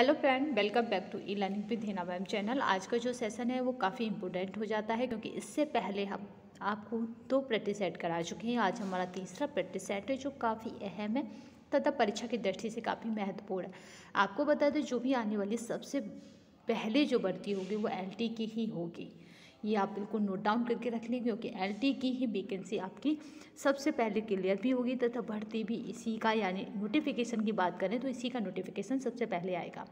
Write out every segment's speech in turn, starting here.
hello friend welcome back to e learning with Hina ma'am channel आज का जो session है वो काफ़ी इम्पोर्टेंट हो जाता है क्योंकि इससे पहले हम आपको दो प्रैक्टिस सेट करा चुके हैं आज हमारा तीसरा प्रैक्टिस सेट है जो काफ़ी अहम है तथा परीक्षा की दृष्टि से काफ़ी महत्वपूर्ण है आपको बता दें जो भी आने वाली सबसे पहले जो भर्ती होगी वो एल की ही होगी ये आप बिल्कुल नोट डाउन करके रख लें क्योंकि एल की ही वेकेंसी आपकी सबसे पहले क्लियर भी होगी तथा भर्ती भी इसी का यानी नोटिफिकेशन की बात करें तो इसी का नोटिफिकेशन सबसे पहले आएगा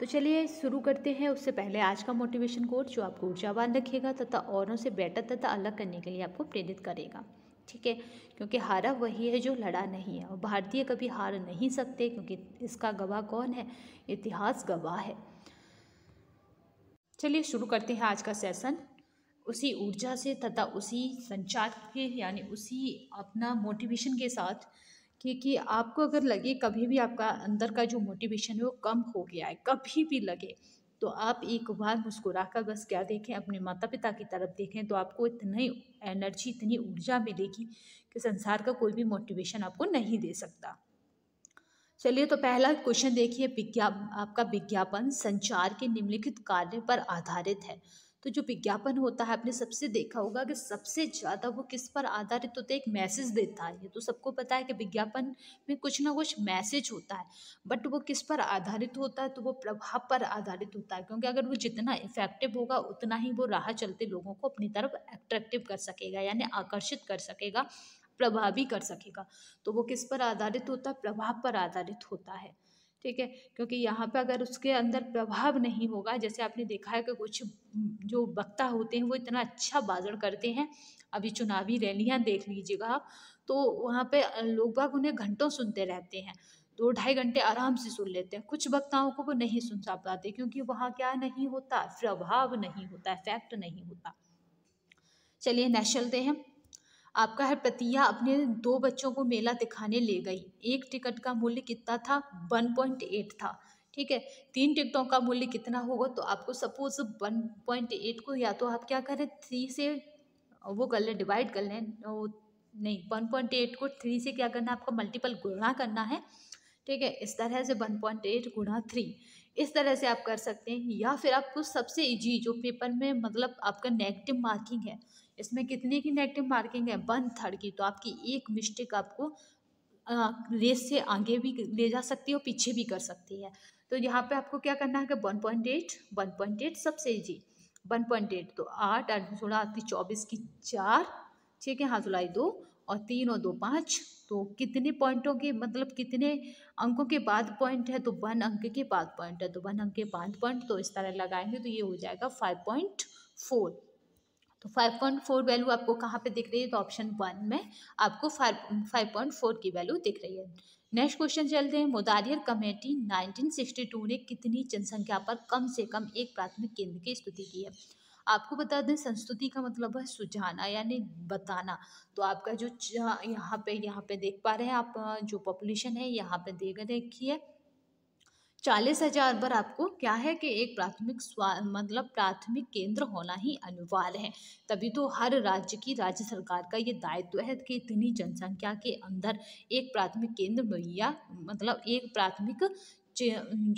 तो चलिए शुरू करते हैं उससे पहले आज का मोटिवेशन कोर्स जो आपको ऊर्जावान रखेगा तथा औरों से बेटर तथा अलग करने के लिए आपको प्रेरित करेगा ठीक है क्योंकि हारा वही है जो लड़ा नहीं है और भारतीय कभी हार नहीं सकते क्योंकि इसका गवाह कौन है इतिहास गवाह है चलिए शुरू करते हैं आज का सेशन उसी ऊर्जा से तथा उसी संचार के यानी उसी अपना मोटिवेशन के साथ क्योंकि आपको अगर लगे कभी भी आपका अंदर का जो मोटिवेशन है वो कम हो गया है कभी भी लगे तो आप एक बार मुस्कुरा कर बस क्या देखें अपने माता पिता की तरफ देखें तो आपको इतनी एनर्जी इतनी ऊर्जा मिलेगी कि संसार का कोई भी मोटिवेशन आपको नहीं दे सकता चलिए तो पहला क्वेश्चन देखिए विज्ञाप आपका विज्ञापन संचार के निम्नलिखित कार्य पर आधारित है तो जो विज्ञापन होता है आपने सबसे देखा होगा कि सबसे ज़्यादा वो किस पर आधारित होता है एक मैसेज देता है ये तो सबको पता है कि विज्ञापन में कुछ ना कुछ मैसेज होता है बट वो किस पर आधारित होता है तो वो प्रभाव पर आधारित होता है क्योंकि अगर वो जितना इफेक्टिव होगा उतना ही वो राह चलते लोगों को अपनी तरफ एट्रैक्टिव कर सकेगा यानी आकर्षित कर सकेगा प्रभावी कर सकेगा तो वो किस पर आधारित होता है प्रभाव पर आधारित होता है ठीक है क्योंकि यहाँ पे अगर उसके अंदर प्रभाव नहीं होगा जैसे आपने देखा है कि कुछ जो वक्ता होते हैं वो इतना अच्छा भाषण करते हैं अभी चुनावी रैलियाँ देख लीजिएगा आप तो वहाँ पे लोग बाग उन्हें घंटों सुनते रहते हैं दो ढाई घंटे आराम से सुन लेते हैं कुछ वक्ताओं को वो नहीं सुन सा पाते क्योंकि वहाँ क्या नहीं होता प्रभाव नहीं होता इफेक्ट नहीं होता चलिए नेक्स्ट चलते हैं आपका है प्रतिया अपने दो बच्चों को मेला दिखाने ले गई एक टिकट का मूल्य कितना था वन पॉइंट एट था ठीक है तीन टिकटों का मूल्य कितना होगा तो आपको सपोज वन पॉइंट एट को या तो आप क्या करें थ्री से वो कर लें डिवाइड कर लें नहीं वन पॉइंट एट को थ्री से क्या करना है आपको मल्टीपल गुणा करना है ठीक है इस तरह से वन पॉइंट एट गुणा थ्री इस तरह से आप कर सकते हैं या फिर आपको सबसे इजी जो पेपर में मतलब आपका नेगेटिव मार्किंग है इसमें कितने की नेगेटिव मार्किंग है वन थर्ड की तो आपकी एक मिस्टेक आपको रेस से आगे भी ले जा सकती है और पीछे भी कर सकती है तो यहाँ पे आपको क्या करना है कि one point eight one point eight सबसे जी वन पॉइंट एट तो आठ आठ सोलह आती चौबीस की चार ठीक है हाँ जुलाई दो और तीन और दो पाँच तो कितने पॉइंटों के मतलब कितने अंकों के बाद पॉइंट है तो वन अंक के बाद पॉइंट है तो वन अंक के बाद पॉइंट तो इस तरह लगाएंगे तो ये हो जाएगा फाइव पॉइंट फोर तो फाइव पॉइंट फोर वैल्यू आपको कहाँ पे दिख रही है तो ऑप्शन वन में आपको फाइव पॉइंट फोर की वैल्यू दिख रही है नेक्स्ट क्वेश्चन चलते हैं मोदारियर कमेटी 1962 ने कितनी जनसंख्या पर कम से कम एक प्राथमिक केंद्र की स्तुति की है आपको बता दें संस्तुति का मतलब है सुझाना यानी बताना तो आपका जो यहाँ पे यहाँ पे देख पा रहे हैं आप जो पॉपुलेशन है यहाँ पे दे देखिए चालीस हजार पर आपको क्या है कि एक प्राथमिक स्वा मतलब प्राथमिक केंद्र होना ही अनिवार्य है तभी तो हर राज्य की राज्य सरकार का ये दायित्व है कि इतनी जनसंख्या के अंदर एक प्राथमिक केंद्र मुहैया मतलब एक प्राथमिक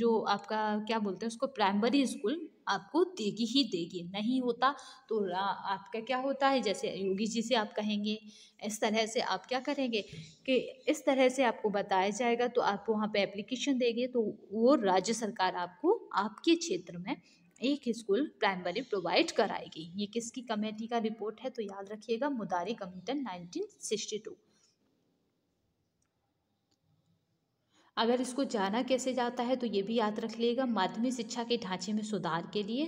जो आपका क्या बोलते हैं उसको प्राइमरी स्कूल आपको देगी ही देगी नहीं होता तो आपका क्या होता है जैसे योगी जी से आप कहेंगे इस तरह से आप क्या करेंगे कि इस तरह से आपको बताया जाएगा तो आप वहाँ पे एप्लीकेशन देंगे तो वो राज्य सरकार आपको आपके क्षेत्र में एक स्कूल प्राइमरी प्रोवाइड कराएगी ये किसकी कमेटी का रिपोर्ट है तो याद रखिएगा मुदारी कमीटन नाइनटीन अगर इसको जाना कैसे जाता है तो ये भी याद रख लिएगा माध्यमिक शिक्षा के ढांचे में सुधार के लिए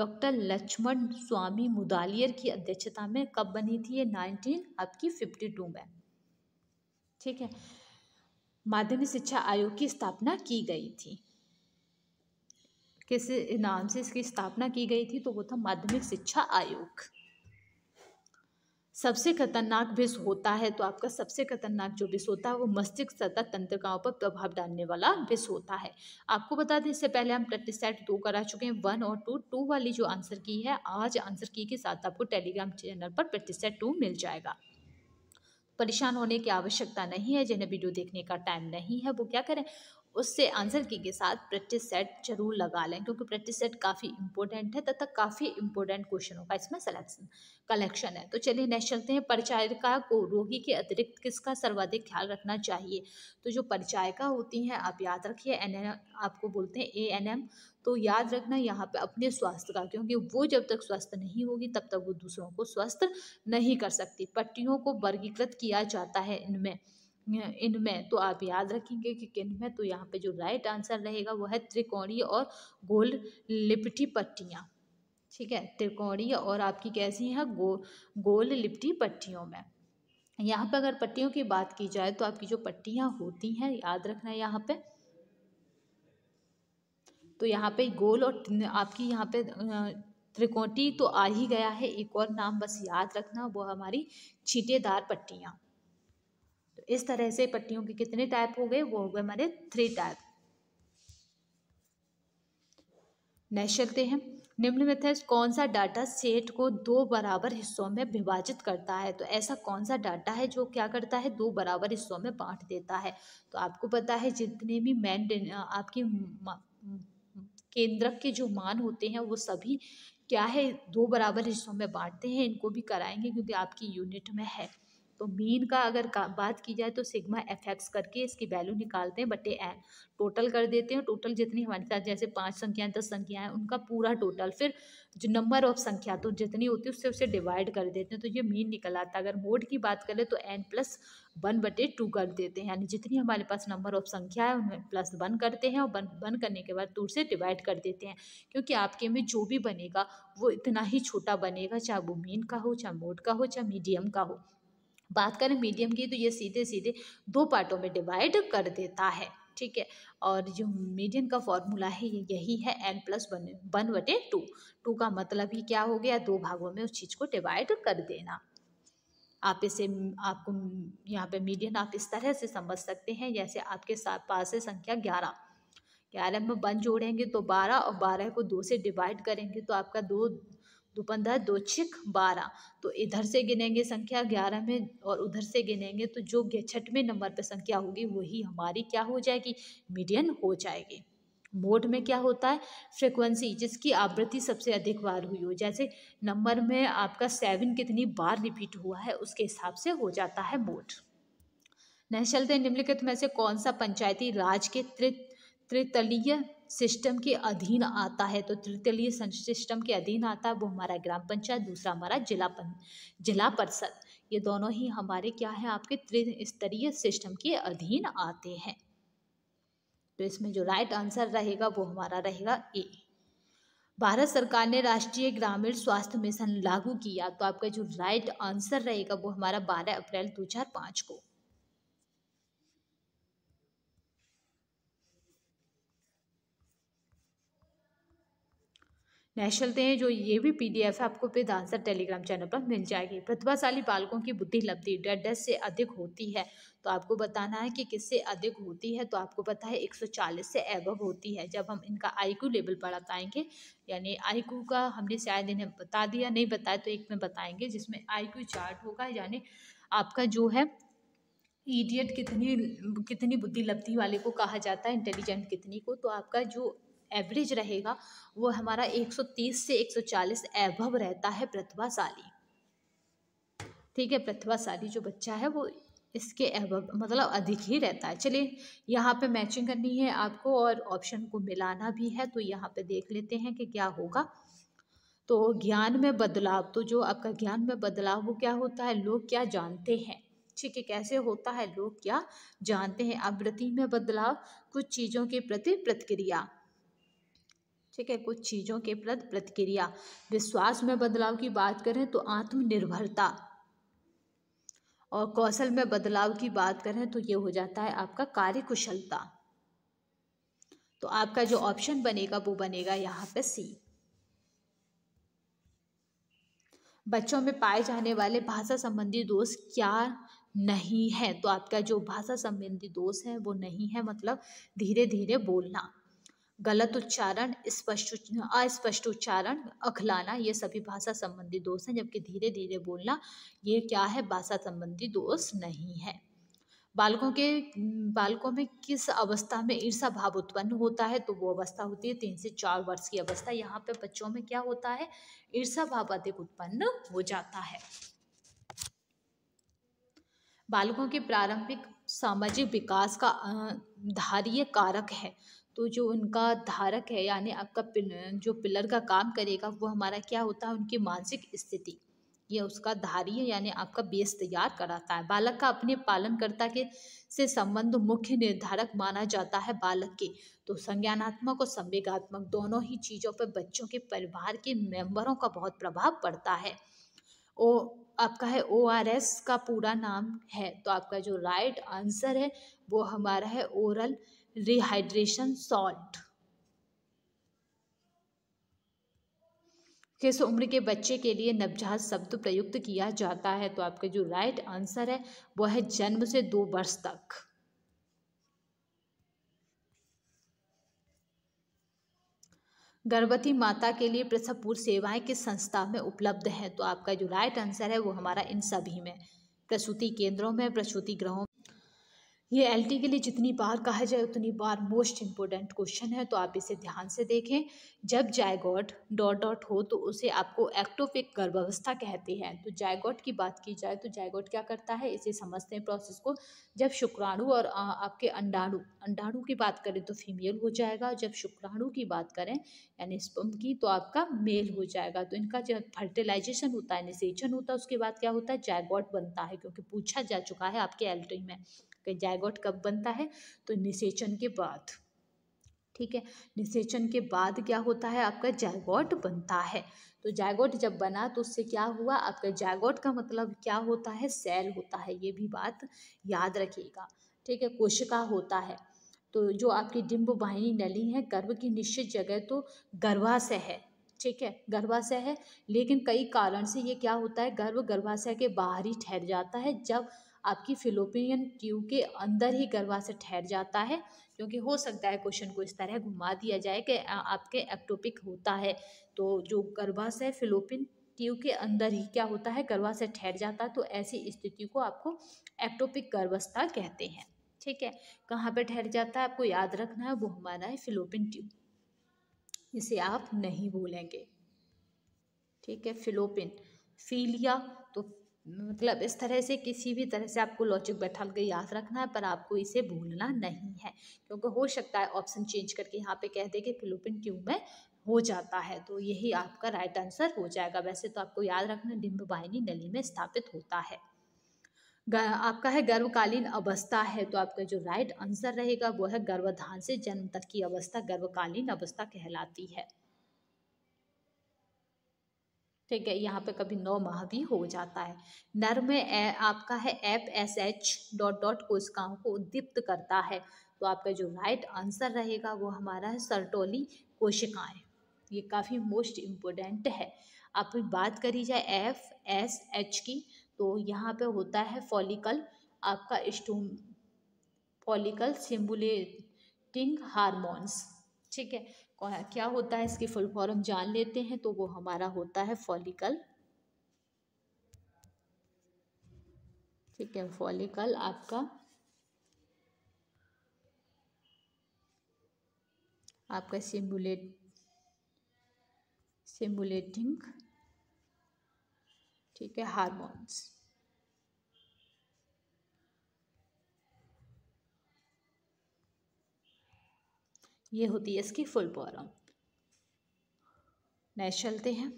डॉक्टर लक्ष्मण स्वामी मुदालियर की अध्यक्षता में कब बनी थी ये नाइनटीन आपकी फिफ्टी टू में ठीक है माध्यमिक शिक्षा आयोग की स्थापना की गई थी किस नाम से इसकी स्थापना की गई थी तो वो था माध्यमिक शिक्षा आयोग सबसे खतरनाक विष होता है तो आपका सबसे खतरनाक जो विष होता है वो मस्तिष्क सतह तंत्रिकाओं पर प्रभाव डालने वाला विष होता है आपको बता दें इससे पहले हम प्रैक्टिस सेट दो करा चुके हैं वन और टू टू वाली जो आंसर की है आज आंसर की के साथ आपको टेलीग्राम चैनल पर प्रैक्टिस सेट टू मिल जाएगा परेशान होने की आवश्यकता नहीं है जिन्हें वीडियो देखने का टाइम नहीं है वो क्या करें उससे आंसर की के साथ प्रैक्टिस सेट जरूर लगा लें क्योंकि प्रैक्टिस सेट काफ़ी इंपॉर्टेंट है तथा काफ़ी इंपॉर्टेंट क्वेश्चनों का इसमें सेलेक्शन कलेक्शन है तो चलिए नेक्स्ट चलते हैं परिचायिका को रोगी के अतिरिक्त किसका सर्वाधिक ख्याल रखना चाहिए तो जो परिचायिका होती हैं आप याद रखिए एन आपको बोलते हैं ए एन एम तो याद रखना यहाँ पे अपने स्वास्थ्य का क्योंकि वो जब तक स्वस्थ नहीं होगी तब तक वो दूसरों को स्वस्थ नहीं कर सकती पट्टियों को वर्गीकृत किया जाता है इनमें इनमें तो आप याद रखेंगे कि में तो यहाँ पे जो राइट आंसर रहेगा वो है त्रिकोणीय और गोल लिपटी पट्टियाँ ठीक है त्रिकोणीय और आपकी कैसी है गो गोल लिपटी पट्टियों में यहाँ पे अगर पट्टियों की बात की जाए तो आपकी जो पट्टियाँ होती हैं याद रखना है यहाँ पे तो यहाँ पे गोल और आपकी यहाँ पे त्रिकोटी तो आ ही गया है एक और नाम बस याद रखना वो हमारी छीटेदार पट्टियाँ इस तरह से पट्टियों के कितने टाइप हो गए वो हो गए हमारे थ्री टाइप नेक्स्ट चलते हैं निम्न में से कौन सा डाटा सेट को दो बराबर हिस्सों में विभाजित करता है तो ऐसा कौन सा डाटा है जो क्या करता है दो बराबर हिस्सों में बांट देता है तो आपको पता है जितने भी मैन आपकी केंद्रक के जो मान होते हैं वो सभी क्या है दो बराबर हिस्सों में बांटते हैं इनको भी कराएंगे क्योंकि आपकी यूनिट में है तो मीन का अगर का, बात की जाए तो सिग्मा एफ एक्स करके इसकी वैल्यू निकालते हैं बटे एन टोटल कर देते हैं टोटल जितनी हमारे साथ जैसे पांच संख्याएं दस संख्याएं उनका पूरा टोटल फिर जो नंबर ऑफ संख्या तो जितनी होती है उससे उसे डिवाइड कर देते हैं तो ये मीन निकल आता है अगर मोड की बात करें तो एन प्लस वन बटे टू कर देते हैं यानी जितनी हमारे पास नंबर ऑफ संख्या है उनमें प्लस वन करते हैं और वन वन करने के बाद टू से डिवाइड कर देते हैं क्योंकि आपके में जो भी बनेगा वो इतना ही छोटा बनेगा चाहे वो मीन का हो चाहे मोड का हो चाहे मीडियम का हो बात करें मीडियम की तो ये सीधे सीधे दो पार्टों में डिवाइड कर देता है ठीक है और जो मीडियम का फॉर्मूला है ये यही है एन प्लस वन वन बटे टू टू का मतलब ही क्या हो गया दो भागों में उस चीज़ को डिवाइड कर देना आप इसे आपको यहाँ पे मीडियम आप इस तरह से समझ सकते हैं जैसे आपके साथ पास है संख्या ग्यारह ग्यारह में वन जोड़ेंगे तो बारह और बारह को दो से डिवाइड करेंगे तो आपका दो दुपंदा दो छिक बारह तो इधर से गिनेंगे संख्या ग्यारह में और उधर से गिनेंगे तो जो छठवें नंबर पर संख्या होगी वही हमारी क्या हो जाएगी मीडियन हो जाएगी मोड में क्या होता है फ्रीक्वेंसी जिसकी आवृत्ति सबसे अधिक बार हुई हो जैसे नंबर में आपका सेवन कितनी बार रिपीट हुआ है उसके हिसाब से हो जाता है मोड नेशनल चलते निम्नलिखित में से कौन सा पंचायती राज के त्रितलीय सिस्टम के अधीन आता है तो त्रितलीय सिस्टम के अधीन आता है वो हमारा ग्राम पंचायत दूसरा हमारा जिला पं जिला परिषद ये दोनों ही हमारे क्या है आपके त्रिस्तरीय सिस्टम के अधीन आते हैं तो इसमें जो राइट आंसर रहेगा वो हमारा रहेगा ए भारत सरकार ने राष्ट्रीय ग्रामीण स्वास्थ्य मिशन लागू किया तो आपका जो राइट आंसर रहेगा वो हमारा बारह अप्रैल दो हजार पाँच को नेशनल हैं जो ये भी पी डी एफ आपको पेद दानसर टेलीग्राम चैनल पर मिल जाएगी प्रतिभाशाली बालकों की बुद्धि लब्धि डेढ़ से अधिक होती है तो आपको बताना है कि किससे अधिक होती है तो आपको पता है 140 से एबव होती है जब हम इनका आईक्यू लेवल पर बताएंगे यानी आईक्यू का हमने शायद इन्हें बता दिया नहीं बताया तो एक में बताएंगे जिसमें क्यू चार्ट होगा यानी आपका जो है ईडियट कितनी कितनी बुद्धि लब्धि वाले को कहा जाता है इंटेलिजेंट कितनी को तो आपका जो एवरेज रहेगा वो हमारा 130 से 140 एभव रहता है प्रतिभाशाली ठीक है प्रतिभाशाली जो बच्चा है वो इसके एभव मतलब अधिक ही रहता है चलिए यहाँ पे मैचिंग करनी है आपको और ऑप्शन को मिलाना भी है तो यहाँ पे देख लेते हैं कि क्या होगा तो ज्ञान में बदलाव तो जो आपका ज्ञान में बदलाव वो क्या होता है लोग क्या जानते हैं ठीक है कैसे होता है लोग क्या जानते हैं आवृत्ति में बदलाव कुछ चीज़ों के प्रति प्रतिक्रिया ठीक है कुछ चीज़ों के प्रति प्रतिक्रिया विश्वास में बदलाव की बात करें तो आत्मनिर्भरता और कौशल में बदलाव की बात करें तो ये हो जाता है आपका कार्य कुशलता तो आपका जो ऑप्शन बनेगा वो बनेगा यहाँ पे सी बच्चों में पाए जाने वाले भाषा संबंधी दोष क्या नहीं है तो आपका जो भाषा संबंधी दोष है वो नहीं है मतलब धीरे धीरे बोलना गलत उच्चारण स्पष्ट अस्पष्ट उच्चारण अखलाना ये सभी भाषा संबंधी दोष हैं जबकि धीरे धीरे बोलना ये क्या है भाषा संबंधी दोष नहीं है बालकों के बालकों में किस अवस्था में ईर्षा भाव उत्पन्न होता है तो वो अवस्था होती है तीन से चार वर्ष की अवस्था यहाँ पे बच्चों में क्या होता है ईर्षा भाव अधिक उत्पन्न हो जाता है बालकों के प्रारंभिक सामाजिक विकास का धारीय कारक है तो जो उनका धारक है यानी आपका जो पिलर का काम करेगा वो हमारा क्या होता है उनकी मानसिक स्थिति ये उसका धारी है यानी आपका बेस तैयार कराता है बालक का अपने पालनकर्ता के से संबंध मुख्य निर्धारक माना जाता है बालक के तो संज्ञानात्मक और संवेगात्मक दोनों ही चीज़ों पर बच्चों के परिवार के मेंबरों का बहुत प्रभाव पड़ता है ओ आपका है ओ आर एस का पूरा नाम है तो आपका जो राइट आंसर है वो हमारा है ओरल रिहाइड्रेशन सॉल्ट किस उम्र के बच्चे के लिए नवजात शब्द प्रयुक्त किया जाता है तो आपका जो राइट आंसर है वह है जन्म से दो वर्ष तक गर्भवती माता के लिए पूर्व सेवाएं किस संस्था में उपलब्ध हैं तो आपका जो राइट आंसर है वो हमारा इन सभी में प्रसूति केंद्रों में प्रसूति ग्रहों ये एल के लिए जितनी बार कहा जाए उतनी बार मोस्ट इम्पोर्टेंट क्वेश्चन है तो आप इसे ध्यान से देखें जब जायगॉट डॉट डॉट हो तो उसे आपको एक्टोफिक गर्भावस्था कहते हैं तो जायगॉट की बात की जाए तो जायगॉट क्या करता है इसे समझते हैं प्रोसेस को जब शुक्राणु और आपके अंडाणु अंडाणु की बात करें तो फीमेल हो जाएगा जब शुक्राणु की बात करें यानी स्पम की तो आपका मेल हो जाएगा तो इनका जब फर्टिलाइजेशन होता है निषेचन होता है उसके बाद क्या होता है जायगॉट बनता है क्योंकि पूछा जा चुका है आपके एल्टी में सकते जायगोट कब बनता है तो निषेचन के बाद ठीक है निषेचन के बाद क्या होता है आपका जायगोट बनता है तो जायगोट जब बना तो उससे क्या हुआ आपका जायगोट का मतलब क्या होता है सेल होता है ये भी बात याद रखिएगा ठीक है कोशिका होता है तो जो आपकी डिम्ब डिम्बवाहिनी नली है गर्भ की निश्चित जगह तो गर्भाशय है ठीक है गर्भाशय है लेकिन कई कारण से ये क्या होता है गर्भ गर्भाशय के बाहर ही ठहर जाता है जब आपकी फिलोपियन ट्यूब के अंदर ही गर्भाशय ठहर जाता है क्योंकि हो सकता है क्वेश्चन को इस तरह घुमा दिया जाए कि आपके एक्टोपिक होता है तो जो गर्भाशय फिलोपिन ट्यूब के अंदर ही क्या होता है गर्भाशय ठहर जाता है तो ऐसी स्थिति को आपको एक्टोपिक गर्भावस्था कहते हैं ठीक है कहाँ पे ठहर जाता है आपको याद रखना है वो हमारा है फिलोपिन ट्यूब इसे आप नहीं भूलेंगे ठीक है फिलोपिन फीलिया मतलब इस तरह से किसी भी तरह से आपको लॉजिक बैठा के याद रखना है पर आपको इसे भूलना नहीं है क्योंकि हो सकता है ऑप्शन चेंज करके यहाँ पे कह दे कि फिलोपिन ट्यूब में हो जाता है तो यही आपका राइट आंसर हो जाएगा वैसे तो आपको याद रखना डिम्बवाहिनी नली में स्थापित होता है आपका है गर्भकालीन अवस्था है तो आपका जो राइट आंसर रहेगा वो है गर्भधान से जन्म तक की अवस्था गर्भकालीन अवस्था कहलाती है ठीक है यहाँ पे कभी नौ माह भी हो जाता है नर में आपका है F S H dot dot कोशिकाओं को उद्दीप्त करता है तो आपका जो राइट आंसर रहेगा वो हमारा है सरटोली कोशिकाएं ये काफ़ी मोस्ट इम्पोर्टेंट है आप बात करी जाए एफ एस एच की तो यहाँ पे होता है फॉलिकल आपका स्टोम फॉलिकल सिम्बुलेटिंग हारमोन्स ठीक है और क्या होता है इसके फुल फॉर्म जान लेते हैं तो वो हमारा होता है फॉलिकल ठीक है फॉलिकल आपका आपका सिम्बुलेट सिम्बुलेटिंग ठीक है हारमोन्स ये होती है इसकी फुल फॉर्म नेक्स्ट चलते हैं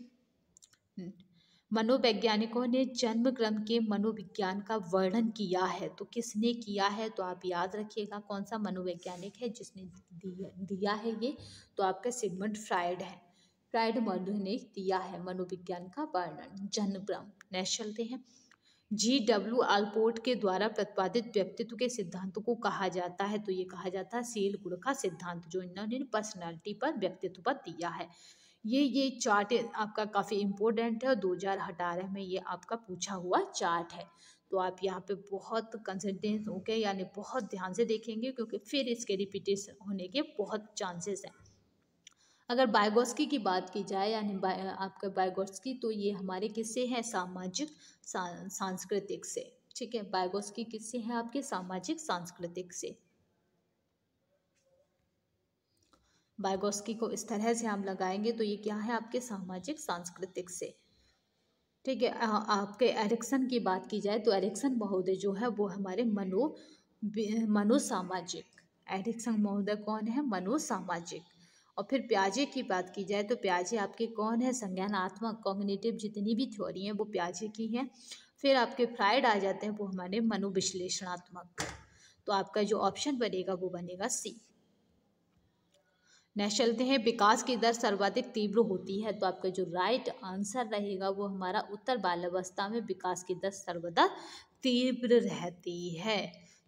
मनोवैज्ञानिकों ने जन्म क्रम के मनोविज्ञान का वर्णन किया है तो किसने किया है तो आप याद रखिएगा कौन सा मनोवैज्ञानिक है जिसने दिया, दिया है ये तो आपका सिगमंड फ्राइड है फ्राइड मनु ने दिया है मनोविज्ञान का वर्णन जन्म क्रम नेक्स्ट चलते हैं जी डब्ल्यू आलपोर्ट के द्वारा प्रतिपादित व्यक्तित्व के सिद्धांत को कहा जाता है तो ये कहा जाता है सील गुण का सिद्धांत जो इन्होंने पर्सनैलिटी पर व्यक्तित्व पर दिया है ये ये चार्ट आपका काफ़ी इम्पोर्टेंट है और दो में ये आपका पूछा हुआ चार्ट है तो आप यहाँ पे बहुत कंसल्टेंस होके यानी बहुत ध्यान से देखेंगे क्योंकि फिर इसके रिपीटेशन होने के बहुत चांसेस हैं अगर बायगोस्की की बात की जाए यानी बाय, आपका बायगोस्की तो ये हमारे किससे हैं सामाजिक सा, सांस्कृतिक से ठीक है बायगोस्की किससे हैं आपके सामाजिक सांस्कृतिक से बायगोस्की को इस तरह से हम लगाएंगे तो ये क्या है आपके सामाजिक सांस्कृतिक से ठीक है आपके एरिक्सन की बात की जाए तो एरिक्सन महोदय जो है वो हमारे मनो मनोसामाजिक एरिक्सन महोदय कौन है मनोसामाजिक और फिर प्याजे की बात की जाए तो प्याजे आपके कौन है संज्ञानात्मक कॉग्निटिव जितनी भी थ्योरी हैं वो प्याजे की हैं फिर आपके फ्राइड आ जाते हैं वो हमारे मनोविश्लेषणात्मक तो आपका जो ऑप्शन बनेगा वो बनेगा सी नेक्स्ट चलते हैं विकास की दर सर्वाधिक तीव्र होती है तो आपका जो राइट आंसर रहेगा वो हमारा उत्तर बाल्यावस्था में विकास की दर सर्वदा तीव्र रहती है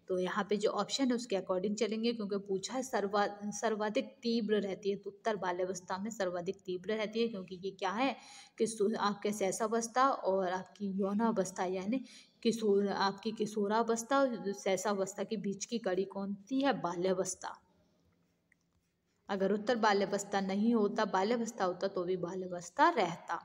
तो यहाँ पे जो ऑप्शन है उसके अकॉर्डिंग चलेंगे क्योंकि पूछा है सर्वा सर्वाधिक तीव्र रहती है तो उत्तर बाल्यावस्था में सर्वाधिक तीव्र रहती है क्योंकि ये क्या है कि आपके सैसावस्था और आपकी यौनावस्था यानी किशोर आपकी किशोरावस्था और अवस्था के बीच की कड़ी कौन सी है बाल्यावस्था अगर उत्तर बाल्यावस्था नहीं होता बाल्यावस्था होता तो भी बाल्यावस्था रहता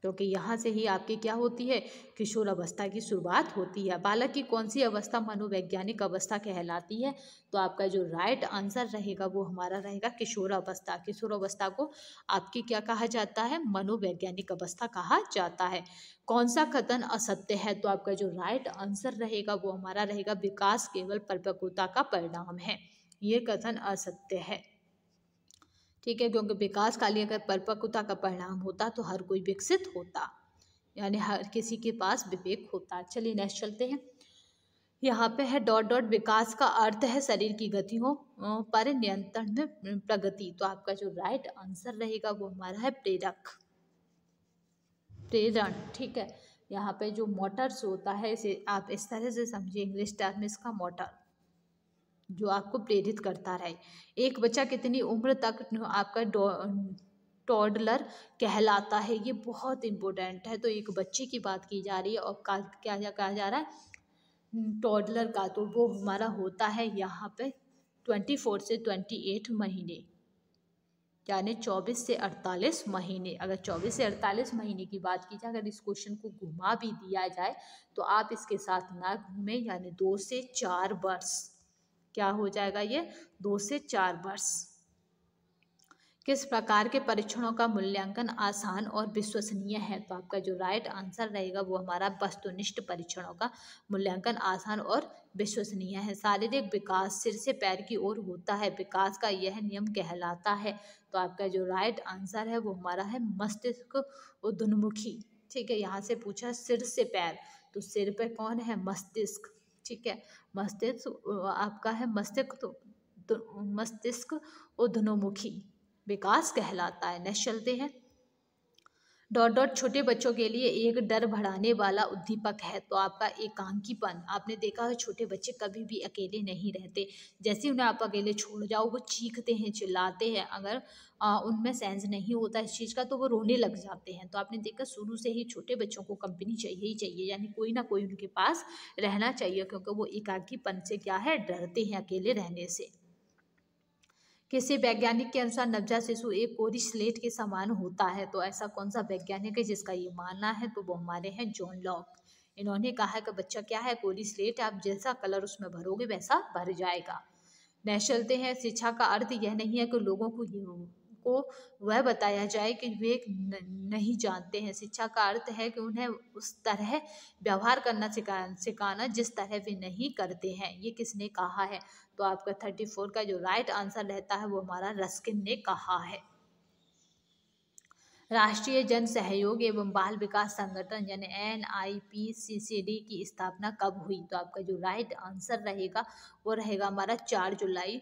क्योंकि तो यहाँ से ही आपकी क्या होती है किशोर अवस्था की शुरुआत होती है बालक की कौन सी अवस्था मनोवैज्ञानिक अवस्था कहलाती है तो आपका जो राइट आंसर रहेगा वो हमारा रहेगा किशोर अवस्था किशोर अवस्था को आपकी क्या कहा जाता है मनोवैज्ञानिक अवस्था कहा जाता है कौन सा कथन असत्य है तो आपका जो राइट आंसर रहेगा वो हमारा रहेगा विकास केवल परिपक्वता का परिणाम है ये कथन असत्य है ठीक है क्योंकि विकास का लिए अगर परिपक्वता का परिणाम होता तो हर कोई विकसित होता यानी हर किसी के पास विवेक होता चलिए नेक्स्ट चलते हैं यहाँ पे है डॉट डॉट विकास का अर्थ है शरीर की गतियों पर नियंत्रण में प्रगति तो आपका जो राइट आंसर रहेगा वो हमारा है प्रेरक प्रेरण ठीक है यहाँ पे जो मोटर्स होता है इसे आप इस तरह से समझिए इंग्लिश टर्म इसका मोटर जो आपको प्रेरित करता रहे एक बच्चा कितनी उम्र तक आपका टॉडलर कहलाता है ये बहुत इम्पोर्टेंट है तो एक बच्चे की बात की जा रही है और का, क्या कहा जा रहा है टॉडलर हम्म, का तो वो हमारा होता है यहाँ पे ट्वेंटी फोर से ट्वेंटी एट महीने यानी चौबीस से अड़तालीस महीने अगर चौबीस से अड़तालीस महीने की बात की जाए अगर इस क्वेश्चन को घुमा भी दिया जाए तो आप इसके साथ ना घूमें यानी दो से चार वर्ष क्या हो जाएगा ये दो से चार वर्ष किस प्रकार के परीक्षणों का मूल्यांकन आसान और विश्वसनीय है तो आपका जो राइट आंसर रहेगा वो हमारा वस्तुनिष्ठ परीक्षणों का मूल्यांकन आसान और विश्वसनीय है शारीरिक विकास सिर से पैर की ओर होता है विकास का यह नियम कहलाता है तो आपका जो राइट आंसर है वो हमारा है मस्तिष्क उदुन्मुखी ठीक है यहाँ से पूछा सिर से पैर तो सिर पर कौन है मस्तिष्क ठीक है मस्तिष्क आपका है मस्तिष्क तो मस्तिष्क उधनोमुखी विकास कहलाता है चलते हैं डॉट डॉट छोटे बच्चों के लिए एक डर बढ़ाने वाला उद्दीपक है तो आपका एकांकीपन आपने देखा है छोटे बच्चे कभी भी अकेले नहीं रहते जैसे उन्हें आप अकेले छोड़ जाओ वो चीखते हैं चिल्लाते हैं अगर उनमें सेंस नहीं होता इस चीज़ का तो वो रोने लग जाते हैं तो आपने देखा शुरू से ही छोटे बच्चों को कंपनी चाहिए ही चाहिए यानी कोई ना कोई उनके पास रहना चाहिए क्योंकि वो एकांकीपन से क्या है डरते हैं अकेले रहने से किसी वैज्ञानिक के अनुसार नवजात शिशु एक कोरी स्लेट के समान होता है तो ऐसा कौन सा वैज्ञानिक है जिसका ये मानना है तो वो हमारे हैं जॉन लॉक इन्होंने कहा है कि बच्चा क्या है कोरी स्लेट आप जैसा कलर उसमें भरोगे वैसा भर जाएगा चलते हैं शिक्षा का अर्थ यह नहीं है कि लोगों को को वह बताया जाए कि वे नहीं जानते हैं शिक्षा का अर्थ है कि उन्हें उस तरह व्यवहार करना सिखा सिखाना जिस तरह वे नहीं करते हैं ये किसने कहा है तो आपका थर्टी फोर का जो राइट आंसर रहता है वो हमारा रस्किन ने कहा है राष्ट्रीय जन सहयोग एवं बाल विकास संगठन यानी N I P C C D की स्थापना कब हुई तो आपका जो राइट आंसर रहेगा वो रहेगा हमारा चार जुलाई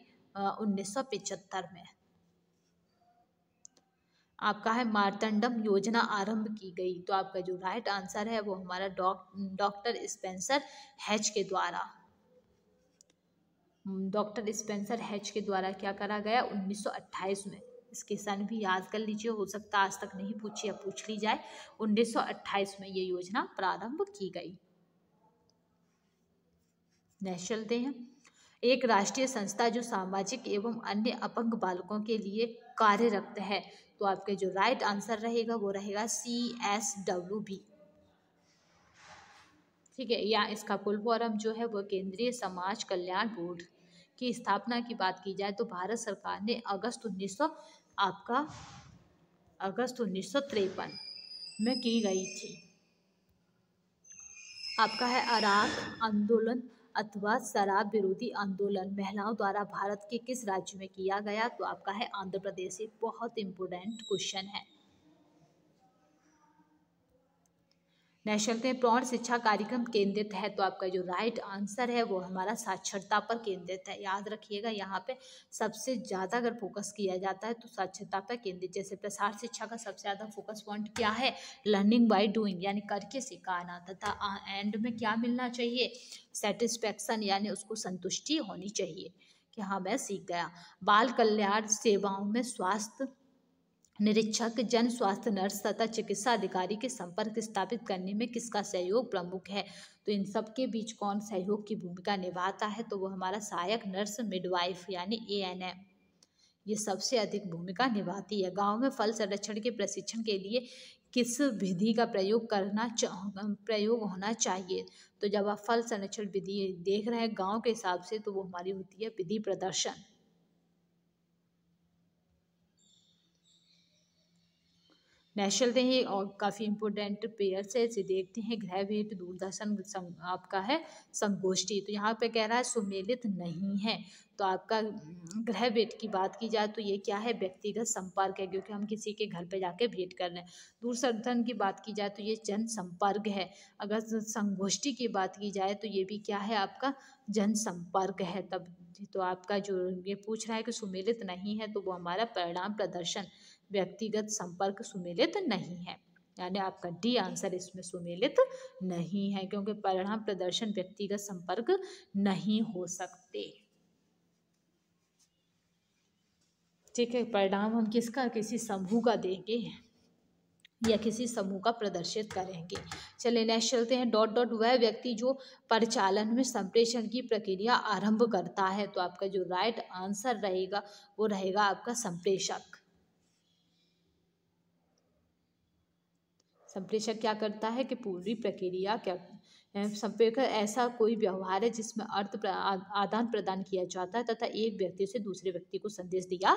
उन्नीस सौ पिचहत्तर में आपका है मार्तंडम योजना आरंभ की गई तो आपका जो राइट आंसर है वो हमारा डॉक्टर डौक, स्पेंसर हैच के द्वारा डॉक्टर स्पेंसर हैच के द्वारा क्या करा गया 1928 में इसके सन भी याद कर लीजिए हो सकता आज तक नहीं पूछी अब पूछ ली जाए 1928 में ये योजना प्रारंभ की गई नेक्स्ट चलते हैं एक राष्ट्रीय संस्था जो सामाजिक एवं अन्य अपंग बालकों के लिए कार्यरत है तो आपके जो राइट आंसर रहेगा वो रहेगा सी एस डब्ल्यू बी ठीक है या इसका फुल फॉर्म जो है वो केंद्रीय समाज कल्याण बोर्ड की स्थापना की बात की जाए तो भारत सरकार ने अगस्त उन्नीस आपका अगस्त उन्नीस में की गई थी आपका है अराब आंदोलन अथवा शराब विरोधी आंदोलन महिलाओं द्वारा भारत के किस राज्य में किया गया तो आपका है आंध्र प्रदेश बहुत इंपोर्टेंट क्वेश्चन है नेशनल प्रौण शिक्षा कार्यक्रम केंद्रित है तो आपका जो राइट आंसर है वो हमारा साक्षरता पर केंद्रित है याद रखिएगा यहाँ पे सबसे ज़्यादा अगर फोकस किया जाता है तो साक्षरता पर केंद्रित जैसे प्रसार शिक्षा का सबसे ज़्यादा फोकस पॉइंट क्या है लर्निंग बाय डूइंग यानी करके सिखाना तथा एंड में क्या मिलना चाहिए सेटिस्फेक्शन यानी उसको संतुष्टि होनी चाहिए कि हाँ मैं सीख गया बाल कल्याण सेवाओं में स्वास्थ्य निरीक्षक जन स्वास्थ्य नर्स तथा चिकित्सा अधिकारी के संपर्क स्थापित करने में किसका सहयोग प्रमुख है तो इन सब के बीच कौन सहयोग की भूमिका निभाता है तो वो हमारा सहायक नर्स मिडवाइफ यानी ए एन एम ये सबसे अधिक भूमिका निभाती है गांव में फल संरक्षण के प्रशिक्षण के लिए किस विधि का प्रयोग करना प्रयोग होना चाहिए तो जब आप फल संरक्षण विधि देख रहे हैं गाँव के हिसाब से तो वो हमारी होती है विधि प्रदर्शन नेशनल हैं और काफ़ी इम्पोर्टेंट पेयर्स है इसे देखते हैं ग्रह भेद दूरदर्शन आपका है संगोष्ठी तो यहाँ पे कह रहा है सुमेलित नहीं है तो आपका हम्म, ग्रह भेंट की बात की जाए तो ये क्या है व्यक्तिगत संपर्क है क्योंकि हम किसी के घर पे जाके भेंट कर रहे हैं दूरसंधन की बात की जाए तो ये जन संपर्क है अगर संगोष्ठी की बात की जाए तो ये भी क्या है आपका जन संपर्क है तब तो आपका जो ये पूछ रहा है कि सुमेलित नहीं है तो वो हमारा परिणाम प्रदर्शन व्यक्तिगत संपर्क सुमेलित नहीं है यानी आपका डी आंसर इसमें सुमेलित नहीं है क्योंकि परिणाम प्रदर्शन व्यक्तिगत संपर्क नहीं हो सकते ठीक है परिणाम हम किसका किसी समूह का देंगे या किसी समूह का प्रदर्शित करेंगे चलिए नेक्स्ट चलते हैं डॉट डॉट वह व्यक्ति जो परिचालन में संप्रेषण की प्रक्रिया आरंभ करता है तो आपका जो राइट आंसर रहेगा वो रहेगा आपका संप्रेषक संप्रेषक क्या करता है कि पूरी प्रक्रिया क्या संप्रेषक ऐसा कोई व्यवहार है जिसमें अर्थ प्र, आदान प्रदान किया जाता है तथा एक व्यक्ति से दूसरे व्यक्ति को संदेश दिया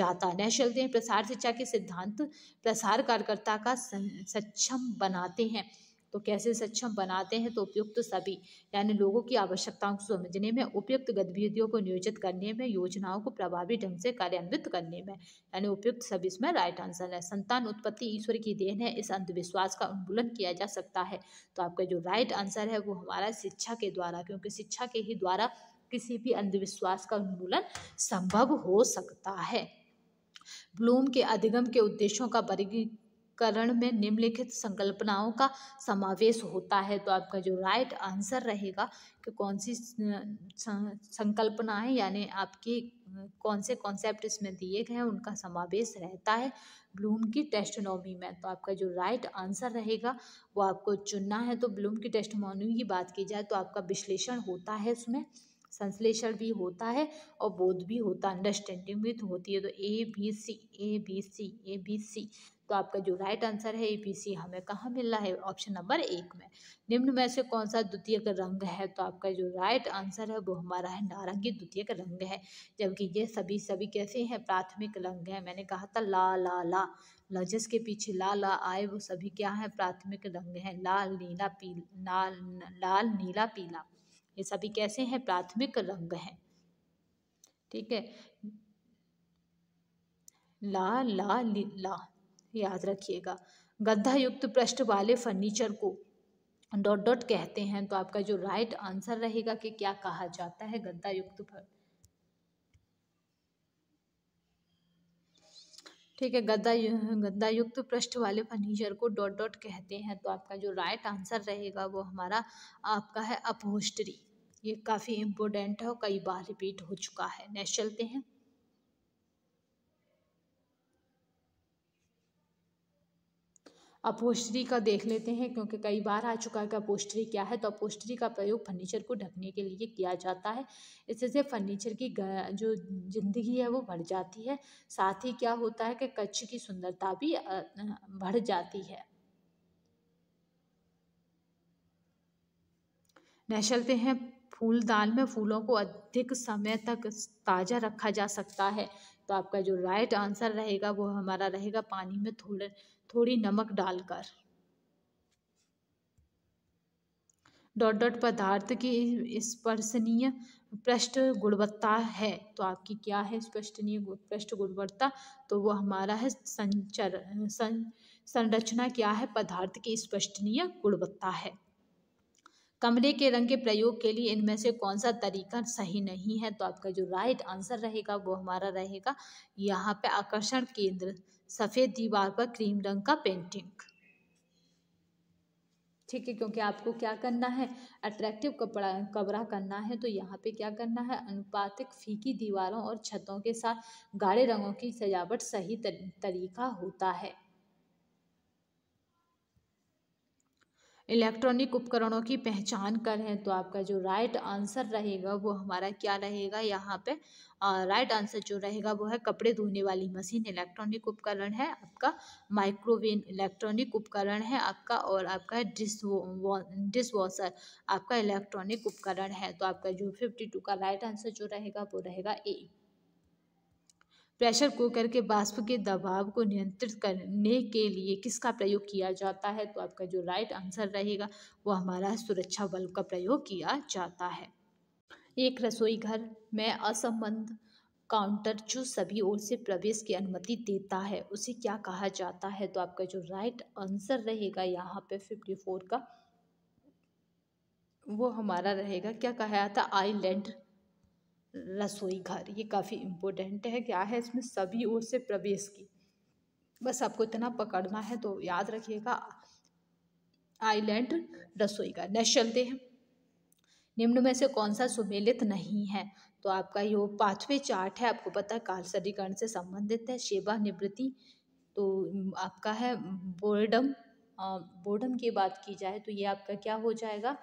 जाता है नेशनल प्रसार शिक्षा के सिद्धांत प्रसार कार्यकर्ता का सक्षम बनाते हैं तो कैसे सक्षम अच्छा बनाते हैं तो उपयुक्त तो सभी यानी लोगों की आवश्यकताओं को समझने में उपयुक्त गतिविधियों को नियोजित करने में योजनाओं को प्रभावी ढंग से कार्यान्वित करने में यानी उपयुक्त सभी इसमें राइट आंसर है संतान उत्पत्ति ईश्वर की देन है इस अंधविश्वास का उन्मूलन किया जा सकता है तो आपका जो राइट आंसर है वो हमारा शिक्षा के द्वारा क्योंकि शिक्षा के ही द्वारा किसी भी अंधविश्वास का उन्मूलन संभव हो सकता है ब्लूम के अधिगम के उद्देश्यों का वर्गी करण में निम्नलिखित संकल्पनाओं का समावेश होता है तो आपका जो राइट आंसर रहेगा कि कौन सी संकल्पनाएं यानी आपकी कौन से कॉन्सेप्ट इसमें दिए गए हैं उनका समावेश रहता है ब्लूम की टेस्टोनॉमी में तो आपका जो राइट आंसर रहेगा वो आपको चुनना है तो ब्लूम की टेस्टोनॉमी की बात की जाए तो आपका विश्लेषण होता है उसमें संश्लेषण भी होता है और बोध भी होता है अंडरस्टैंडिंग भी तो होती है तो A B C A B C A B C तो आपका जो राइट आंसर है सी हमें कहाँ मिल रहा है ऑप्शन नंबर एक में निम्न में से कौन सा द्वितीय का रंग है तो आपका जो राइट आंसर है वो हमारा है नारंगी द्वितीय का रंग है जबकि ये सभी सभी कैसे हैं प्राथमिक रंग है मैंने कहा था ला ला ला लजस के पीछे ला ला आए वो सभी क्या है प्राथमिक रंग है लाल नीला पी लाल लाल नीला पीला ये सभी कैसे हैं प्राथमिक रंग हैं ठीक है ला ला ली ला याद रखिएगा गद्दा युक्त पृष्ठ वाले फर्नीचर को डॉट डॉट कहते हैं तो आपका जो राइट आंसर रहेगा कि क्या कहा जाता है गद्दा युक्त पर ठीक है गद्दा गद्दा युक्त पृष्ठ वाले फर्नीचर को डॉट डॉट कहते हैं तो आपका जो राइट आंसर रहेगा वो हमारा आपका है अपहोस्टरी ये काफ़ी इम्पोर्टेंट है और कई बार रिपीट हो चुका है नेक्स्ट चलते हैं अपोस्ट्री का देख लेते हैं क्योंकि कई बार आ चुका है कि अपोस्ट्री क्या है तो अपोस्ट्री का प्रयोग फर्नीचर को ढकने के लिए किया जाता है इससे फर्नीचर की जो ज़िंदगी है वो बढ़ जाती है साथ ही क्या होता है कि कच्छ की सुंदरता भी बढ़ जाती है नेशलते हैं फूलदान में फूलों को अधिक समय तक ताज़ा रखा जा सकता है तो आपका जो राइट आंसर रहेगा वो हमारा रहेगा पानी में थोड़े थोड़ी नमक डालकर डॉट डॉट पदार्थ की स्पर्शनीय पृष्ठ गुणवत्ता है तो आपकी क्या है स्पर्शनीय पृष्ठ गुणवत्ता तो वो हमारा है संचर सं, संरचना क्या है पदार्थ की स्पर्शनीय गुणवत्ता है कमरे के रंग के प्रयोग के लिए इनमें से कौन सा तरीका सही नहीं है तो आपका जो राइट आंसर रहेगा वो हमारा रहेगा यहाँ पे आकर्षण केंद्र सफ़ेद दीवार पर क्रीम रंग का पेंटिंग ठीक है क्योंकि आपको क्या करना है अट्रैक्टिव कपड़ा कपड़ा करना है तो यहाँ पे क्या करना है अनुपातिक फीकी दीवारों और छतों के साथ गाढ़े रंगों की सजावट सही तरीका होता है इलेक्ट्रॉनिक उपकरणों की पहचान करें तो आपका जो राइट आंसर रहेगा वो हमारा क्या रहेगा यहाँ पे राइट आंसर जो रहेगा वो है कपड़े धोने वाली मशीन इलेक्ट्रॉनिक उपकरण है आपका माइक्रोवेव इलेक्ट्रॉनिक उपकरण है आपका और आपका डिस डिस वॉशर आपका इलेक्ट्रॉनिक उपकरण है तो आपका जो फिफ्टी टू का राइट आंसर जो रहेगा वो रहेगा ए प्रेशर कुकर के बाष्प के दबाव को नियंत्रित करने के लिए किसका प्रयोग किया जाता है तो आपका जो राइट आंसर रहेगा वो हमारा सुरक्षा बल का प्रयोग किया जाता है एक रसोई घर में असंबंध काउंटर जो सभी ओर से प्रवेश की अनुमति देता है उसे क्या कहा जाता है तो आपका जो राइट आंसर रहेगा यहाँ पे फिफ्टी फोर का वो हमारा रहेगा क्या कहा था आईलैंड रसोई घर ये काफ़ी इम्पोर्टेंट है क्या है इसमें सभी ओर से प्रवेश की बस आपको इतना पकड़ना है तो याद रखिएगा आइलैंड रसोई घर नेक्स्ट चलते हैं निम्न में से कौन सा सुमेलित नहीं है तो आपका ये पाँचवें चार्ट है आपको पता है कालसरीकरण से संबंधित है सेवा निवृत्ति तो आपका है बोर्डम बोर्डम की बात की जाए तो ये आपका क्या हो जाएगा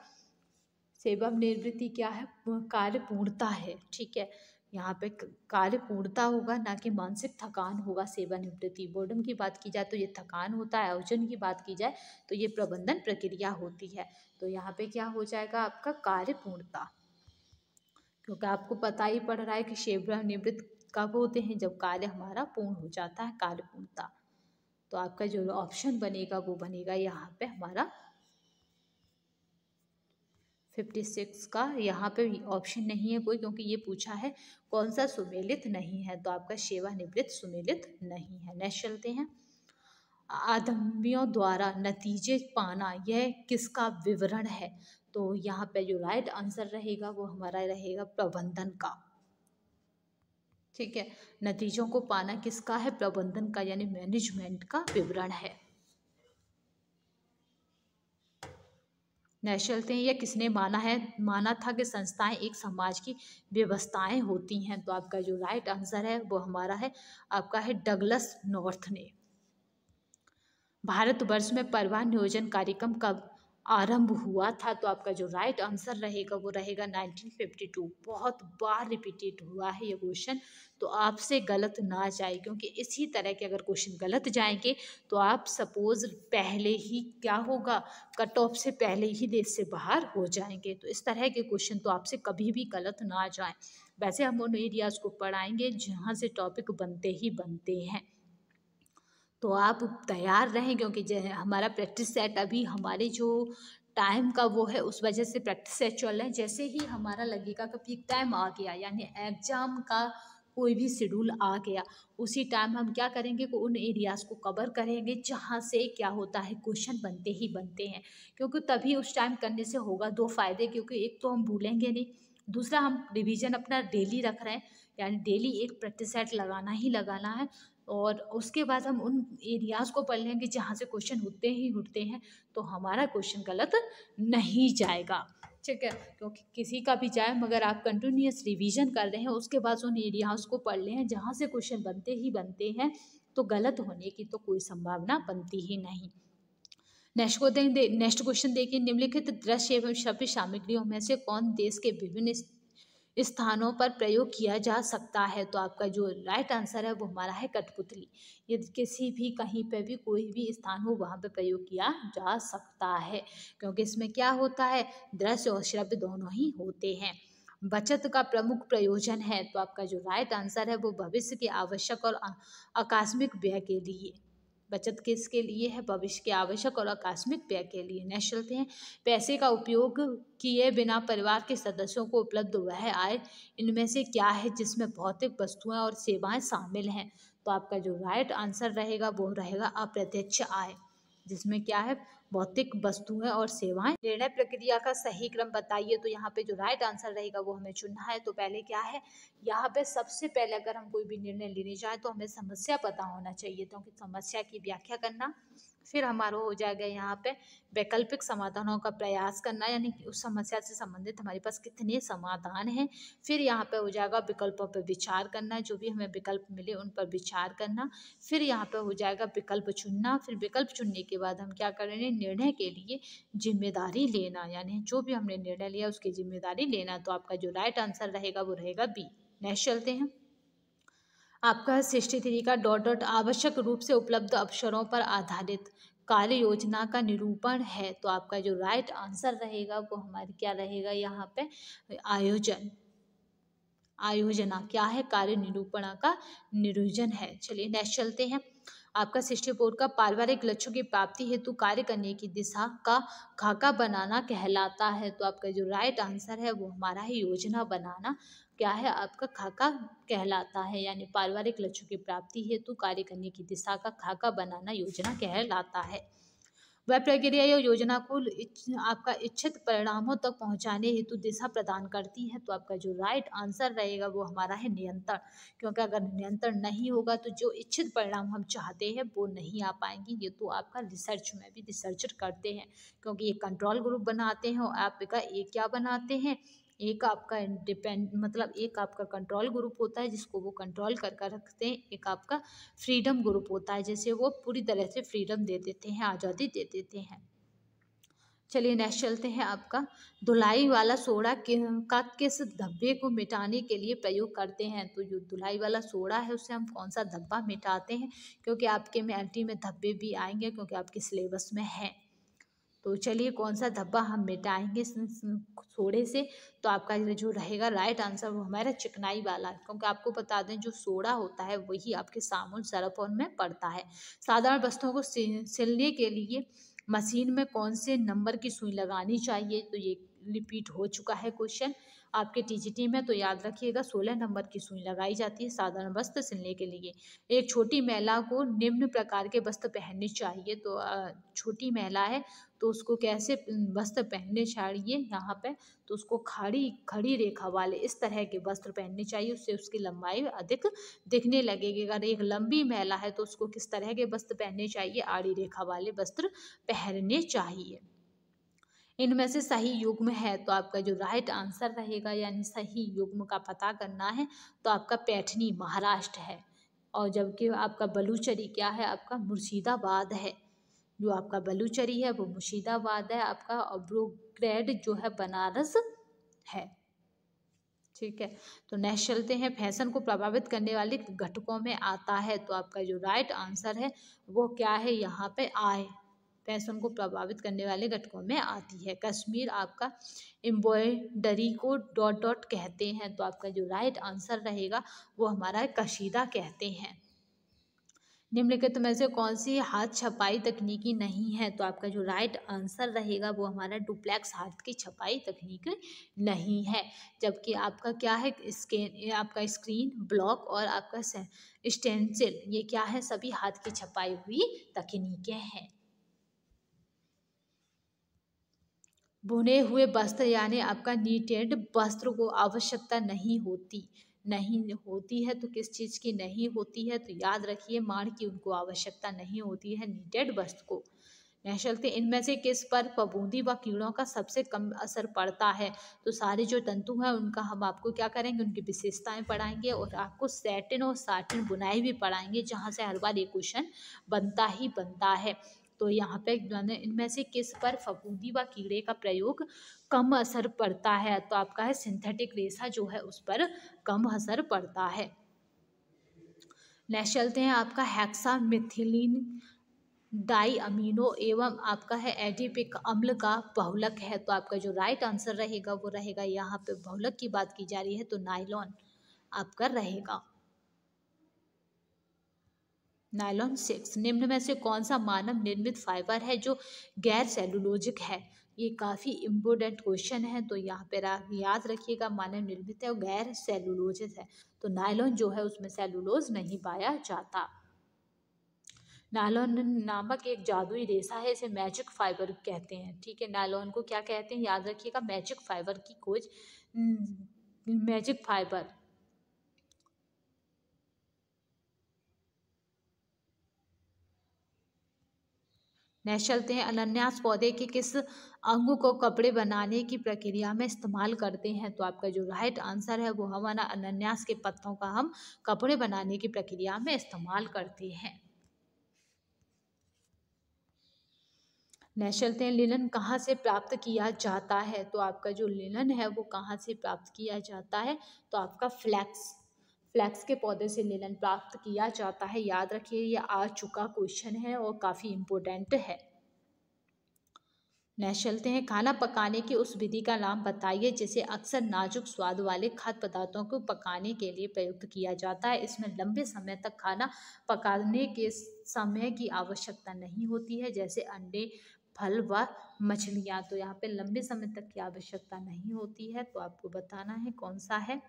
सेवा निवृत्ति क्या है कार्य पूर्णता है ठीक है यहाँ पे कार्य पूर्णता होगा ना कि मानसिक थकान होगा सेवा निवृत्ति बोर्डम की बात की जाए तो ये थकान होता है आयोजन की बात की जाए तो ये प्रबंधन प्रक्रिया होती है तो यहाँ पे क्या हो जाएगा आपका कार्य पूर्णता क्योंकि आपको पता ही पड़ रहा है कि सेवा निवृत्त कब होते हैं जब कार्य हमारा पूर्ण हो जाता है कार्य पूर्णता तो आपका जो ऑप्शन बनेगा वो बनेगा यहाँ पे हमारा फिफ्टी सिक्स का यहाँ पे ऑप्शन नहीं है कोई क्योंकि ये पूछा है कौन सा सुमेलित नहीं है तो आपका सेवानिवृत्त सुमेलित नहीं है नेक्स्ट चलते हैं आदमियों द्वारा नतीजे पाना यह किसका विवरण है तो यहाँ पे जो राइट आंसर रहेगा वो हमारा रहेगा प्रबंधन का ठीक है नतीजों को पाना किसका है प्रबंधन का यानी मैनेजमेंट का विवरण है नेशनल थे या किसने माना है माना था कि संस्थाएं एक समाज की व्यवस्थाएं होती हैं तो आपका जो राइट आंसर है वो हमारा है आपका है डगलस नॉर्थ ने भारतवर्ष में परिवहन नियोजन कार्यक्रम कब आरंभ हुआ था तो आपका जो राइट आंसर रहेगा वो रहेगा 1952 बहुत बार रिपीटेड हुआ है ये क्वेश्चन तो आपसे गलत ना जाए क्योंकि इसी तरह के अगर क्वेश्चन गलत जाएंगे तो आप सपोज़ पहले ही क्या होगा कट ऑफ से पहले ही देश से बाहर हो जाएंगे तो इस तरह के क्वेश्चन तो आपसे कभी भी गलत ना जाए वैसे हम उन एरियाज़ को पढ़ाएंगे जहाँ से टॉपिक बनते ही बनते हैं तो आप तैयार रहें क्योंकि हमारा प्रैक्टिस सेट अभी हमारे जो टाइम का वो है उस वजह से प्रैक्टिस सेट चल रहे हैं जैसे ही हमारा लगेगा कि पीक टाइम आ गया यानी एग्ज़ाम का कोई भी शेड्यूल आ गया उसी टाइम हम क्या करेंगे को उन एरियाज़ को कवर करेंगे जहाँ से क्या होता है क्वेश्चन बनते ही बनते हैं क्योंकि तभी उस टाइम करने से होगा दो फ़ायदे क्योंकि एक तो हम भूलेंगे नहीं दूसरा हम रिवीजन अपना डेली रख रहे हैं यानी डेली एक प्रैक्टिस सेट लगाना ही लगाना है और उसके बाद हम उन एरियाज़ को पढ़ लेंगे जहाँ से क्वेश्चन उठते ही उठते हैं तो हमारा क्वेश्चन गलत नहीं जाएगा ठीक है क्योंकि किसी का भी जाए मगर आप कंटिन्यूस रिवीजन कर रहे हैं उसके बाद उन एरियाज़ को पढ़ लें जहाँ से क्वेश्चन बनते ही बनते हैं तो गलत होने की तो कोई संभावना बनती ही नहीं नेक्स्ट को नेक्स्ट क्वेश्चन देखिए निम्नलिखित दृश्य एवं शब्द सामग्रियों में से कौन देश के विभिन्न स्थानों पर प्रयोग किया जा सकता है तो आपका जो राइट आंसर है वो हमारा है कठपुतली यदि किसी भी कहीं पर भी कोई भी स्थान हो वहाँ पर प्रयोग किया जा सकता है क्योंकि इसमें क्या होता है दृश्य और श्रव्य दोनों ही होते हैं बचत का प्रमुख प्रयोजन है तो आपका जो राइट आंसर है वो भविष्य के आवश्यक और आकस्मिक व्यय के लिए बचत किसके लिए है भविष्य के आवश्यक और आकस्मिक व्यय के लिए निःशुल्क हैं पैसे का उपयोग किए बिना परिवार के सदस्यों को उपलब्ध वह आय इनमें से क्या है जिसमें भौतिक वस्तुएं और सेवाएं शामिल हैं तो आपका जो राइट आंसर रहेगा वो रहेगा अप्रत्यक्ष आय जिसमें क्या है भौतिक वस्तुएं और सेवाएं निर्णय प्रक्रिया का सही क्रम बताइए तो यहाँ पे जो राइट आंसर रहेगा वो हमें चुनना है तो पहले क्या है यहाँ पे सबसे पहले अगर हम कोई भी निर्णय लेने जाए तो हमें समस्या पता होना चाहिए तो समस्या की व्याख्या करना फिर हमारा हो जाएगा यहाँ पे वैकल्पिक समाधानों का प्रयास करना यानी कि उस समस्या से संबंधित हमारे पास कितने समाधान हैं फिर यहाँ पे हो जाएगा विकल्पों पर विचार करना जो भी हमें विकल्प मिले उन पर विचार करना फिर यहाँ पे हो जाएगा विकल्प चुनना फिर विकल्प चुनने के बाद हम क्या करेंगे निर्णय के लिए जिम्मेदारी लेना यानी जो भी हमने निर्णय लिया उसकी जिम्मेदारी लेना तो आपका जो राइट आंसर रहेगा वो रहेगा बी नेक्स्ट चलते हैं आपका सृष्टि थ्री का डॉट डॉट आवश्यक रूप से उपलब्ध अवसरों पर आधारित कार्य योजना का निरूपण है तो आपका जो राइट आंसर रहेगा वो हमारे क्या रहेगा यहाँ पे आयोजन आयोजना क्या है कार्य निरूपणा का निरूजन है चलिए नेक्स्ट चलते हैं आपका सृष्टि फोर का पारिवारिक लक्ष्यों की प्राप्ति हेतु कार्य करने की दिशा का खाका बनाना कहलाता है तो आपका जो राइट आंसर है वो हमारा ही योजना बनाना क्या है आपका खाका कहलाता है यानी पारिवारिक लक्ष्यों की प्राप्ति हेतु कार्य करने की दिशा का खाका बनाना योजना कहलाता है वह प्रक्रिया या योजना को आपका इच्छित परिणामों तक पहुंचाने हेतु दिशा प्रदान करती है तो आपका जो राइट आंसर रहेगा वो हमारा है नियंत्रण क्योंकि अगर नियंत्रण नहीं होगा तो जो इच्छित परिणाम हम चाहते हैं वो नहीं आ पाएंगे ये तो आपका रिसर्च में भी रिसर्चर करते हैं क्योंकि ये कंट्रोल ग्रुप बनाते हैं और आपका ये क्या बनाते हैं एक आपका डिपेंड मतलब एक आपका कंट्रोल ग्रुप होता है जिसको वो कंट्रोल कर कर रखते हैं एक आपका फ्रीडम ग्रुप होता है जैसे वो पूरी तरह से फ्रीडम दे देते हैं आज़ादी दे देते हैं चलिए नेक्स्ट चलते हैं आपका धुलाई वाला सोडा का किस धब्बे को मिटाने के लिए प्रयोग करते हैं तो जो धुलाई वाला सोडा है उससे हम कौन सा धब्बा मिटाते हैं क्योंकि आपके में एल में धब्बे भी आएंगे क्योंकि आपके सिलेबस में है तो चलिए कौन सा धब्बा हम मिटाएंगे सोडे से तो आपका जो रहेगा राइट आंसर वो हमारा चिकनाई वाला क्योंकि आपको बता दें जो सोडा होता है वही आपके साबुन सरफ और में पड़ता है साधारण वस्तुओं को सिलने के लिए मशीन में कौन से नंबर की सुई लगानी चाहिए तो ये रिपीट हो चुका है क्वेश्चन आपके टीजी टीम है तो याद रखिएगा सोलह नंबर की सुई लगाई जाती है साधारण वस्त्र सिलने के लिए एक छोटी महिला को निम्न प्रकार के वस्त्र पहनने चाहिए तो छोटी महिला है तो उसको कैसे वस्त्र पहनने चाहिए यहाँ पे तो उसको खड़ी खड़ी रेखा वाले इस तरह के वस्त्र पहनने चाहिए उससे उसकी लंबाई अधिक दिखने लगेगी अगर एक लंबी महिला है तो उसको किस तरह के वस्त्र पहनने चाहिए आड़ी रेखा वाले वस्त्र पहनने चाहिए इनमें से सही युग्म है तो आपका जो राइट आंसर रहेगा यानी सही युग्म का पता करना है तो आपका पैठनी महाराष्ट्र है और जबकि आपका बलूचरी क्या है आपका मुर्शिदाबाद है जो आपका बलूचरी है वो मुर्शिदाबाद है आपका और ब्रोग्रेड जो है बनारस है ठीक है तो नेक्स्ट चलते हैं फैशन को प्रभावित करने वाले घटकों में आता है तो आपका जो राइट आंसर है वो क्या है यहाँ पे आय फैशन को प्रभावित करने वाले घटकों में आती है कश्मीर आपका एम्ब्रॉयडरी को डॉट डॉट कहते हैं तो आपका जो राइट आंसर रहेगा वो हमारा कशीदा कहते हैं निम्नलिखित में से कौन सी हाथ छपाई तकनीकी नहीं है तो आपका जो राइट आंसर रहेगा वो हमारा डुप्लेक्स हाथ की छपाई तकनीक नहीं है जबकि आपका क्या है स्कैन आपका स्क्रीन ब्लॉक और आपका स्टेंसिल ये क्या है सभी हाथ की छपाई हुई तकनीकें हैं बुने हुए वस्त्र यानी आपका नीटेड वस्त्र को आवश्यकता नहीं होती नहीं होती है तो किस चीज़ की नहीं होती है तो याद रखिए मार की उनको आवश्यकता नहीं होती है नीटेड वस्त्र को चलते इनमें से किस पर पबूंदी व कीड़ों का सबसे कम असर पड़ता है तो सारे जो तंतु हैं उनका हम आपको क्या करेंगे उनकी विशेषताएं पढ़ाएंगे और आपको सैटिन और साटिन बुनाई भी पढ़ाएंगे जहाँ से हर बार ये क्वेश्चन बनता ही बनता है तो यहाँ पे इनमें से किस पर फफूंदी व कीड़े का प्रयोग कम असर पड़ता है तो आपका है सिंथेटिक रेशा जो है उस पर कम असर पड़ता है नेक्स्ट चलते हैं आपका हैक्सा मिथिलीन डाई अमीनो एवं आपका है एडिपिक अम्ल का बहुलक है तो आपका जो राइट आंसर रहेगा वो रहेगा यहाँ पे बहुलक की बात की जा रही है तो नाइलॉन आपका रहेगा नायलॉन सिक्स निम्न में से कौन सा मानव निर्मित फाइबर है जो गैर सेलुलोजिक है ये काफ़ी इम्पोर्टेंट क्वेश्चन है तो यहाँ पर याद रखिएगा मानव निर्मित है और गैर सेलुलोजिस है तो नायलॉन जो है उसमें सेलुलोज नहीं पाया जाता नायलॉन नामक एक जादुई रेशा है इसे मैजिक फाइबर कहते हैं ठीक है नायलॉन को क्या कहते हैं याद रखिएगा मैजिक फाइबर की खोज मैजिक फाइबर चलते हैं अनन्यास पौधे के किस अंग को कपड़े बनाने की प्रक्रिया में इस्तेमाल करते हैं तो आपका जो राइट आंसर है वो हमारा अनन्यास के पत्तों का हम कपड़े बनाने की प्रक्रिया में इस्तेमाल करते हैं नेशल हैं लिनन कहाँ से प्राप्त किया जाता है तो आपका जो लिनन है वो कहाँ से प्राप्त किया जाता है तो आपका फ्लैक्स फ्लैक्स के पौधे से लेलन प्राप्त किया जाता है याद रखिए ये आ चुका क्वेश्चन है और काफ़ी इम्पोर्टेंट है नेक्स्ट चलते हैं खाना पकाने की उस विधि का नाम बताइए जिसे अक्सर नाजुक स्वाद वाले खाद्य पदार्थों को पकाने के लिए प्रयुक्त किया जाता है इसमें लंबे समय तक खाना पकाने के समय की आवश्यकता नहीं होती है जैसे अंडे फल व मछलियाँ तो यहाँ पे लंबे समय तक की आवश्यकता नहीं होती है तो आपको बताना है कौन सा है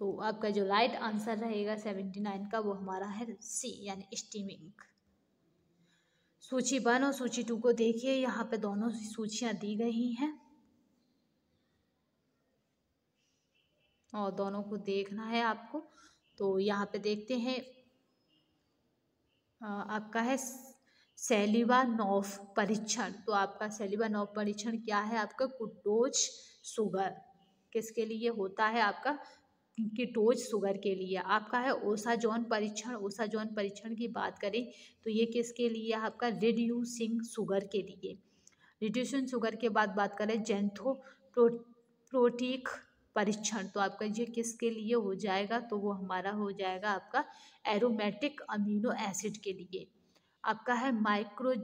तो आपका जो राइट आंसर रहेगा सेवेंटी नाइन का वो हमारा है सी यानी स्टीमिंग सूची वन और सूची टू को देखिए यहाँ पे दोनों सूचियाँ दी गई हैं और दोनों को देखना है आपको तो यहाँ पे देखते हैं आपका है सेलिवानोफ परीक्षण तो आपका सेलिवानोफ परीक्षण क्या है आपका कुटोज शुगर किसके लिए होता है आपका कीटोज शुगर के लिए आपका है ओसाजोन परीक्षण ओसाजोन परीक्षण की बात करें तो ये किसके लिए आपका रिड्यूसिंग शुगर के लिए रिड्यूसिंग शुगर के बाद बात करें जेंथो प्रो, प्रोटीक परीक्षण तो आपका ये किसके लिए हो जाएगा तो वो हमारा हो जाएगा आपका एरोमेटिक अमीनो एसिड के लिए आपका है माइक्रो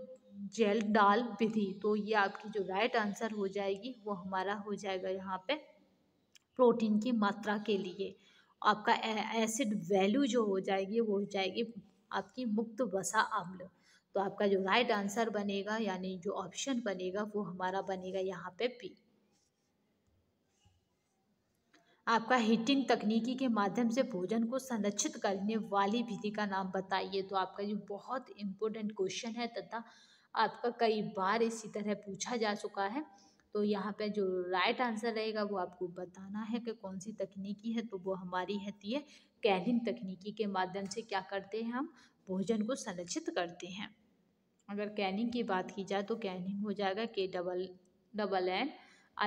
जेल डाल विधि तो ये आपकी जो राइट आंसर हो जाएगी वो हमारा हो जाएगा यहाँ पे प्रोटीन की मात्रा के लिए आपका एसिड वैल्यू जो हो जाएगी वो हो जाएगी आपकी मुक्त वसा अम्ल तो आपका जो राइट आंसर बनेगा यानी जो ऑप्शन बनेगा वो हमारा बनेगा यहाँ पे पी आपका हीटिंग तकनीकी के माध्यम से भोजन को संरक्षित करने वाली विधि का नाम बताइए तो आपका ये बहुत इम्पोर्टेंट क्वेश्चन है तथा आपका कई बार इसी तरह पूछा जा चुका है तो यहाँ पे जो राइट आंसर रहेगा वो आपको बताना है कि कौन सी तकनीकी है तो वो हमारी रहती है कैलिन तकनीकी के माध्यम से क्या करते हैं हम भोजन को संरक्षित करते हैं अगर कैनिंग की बात की जाए तो कैनिंग हो जाएगा के double double N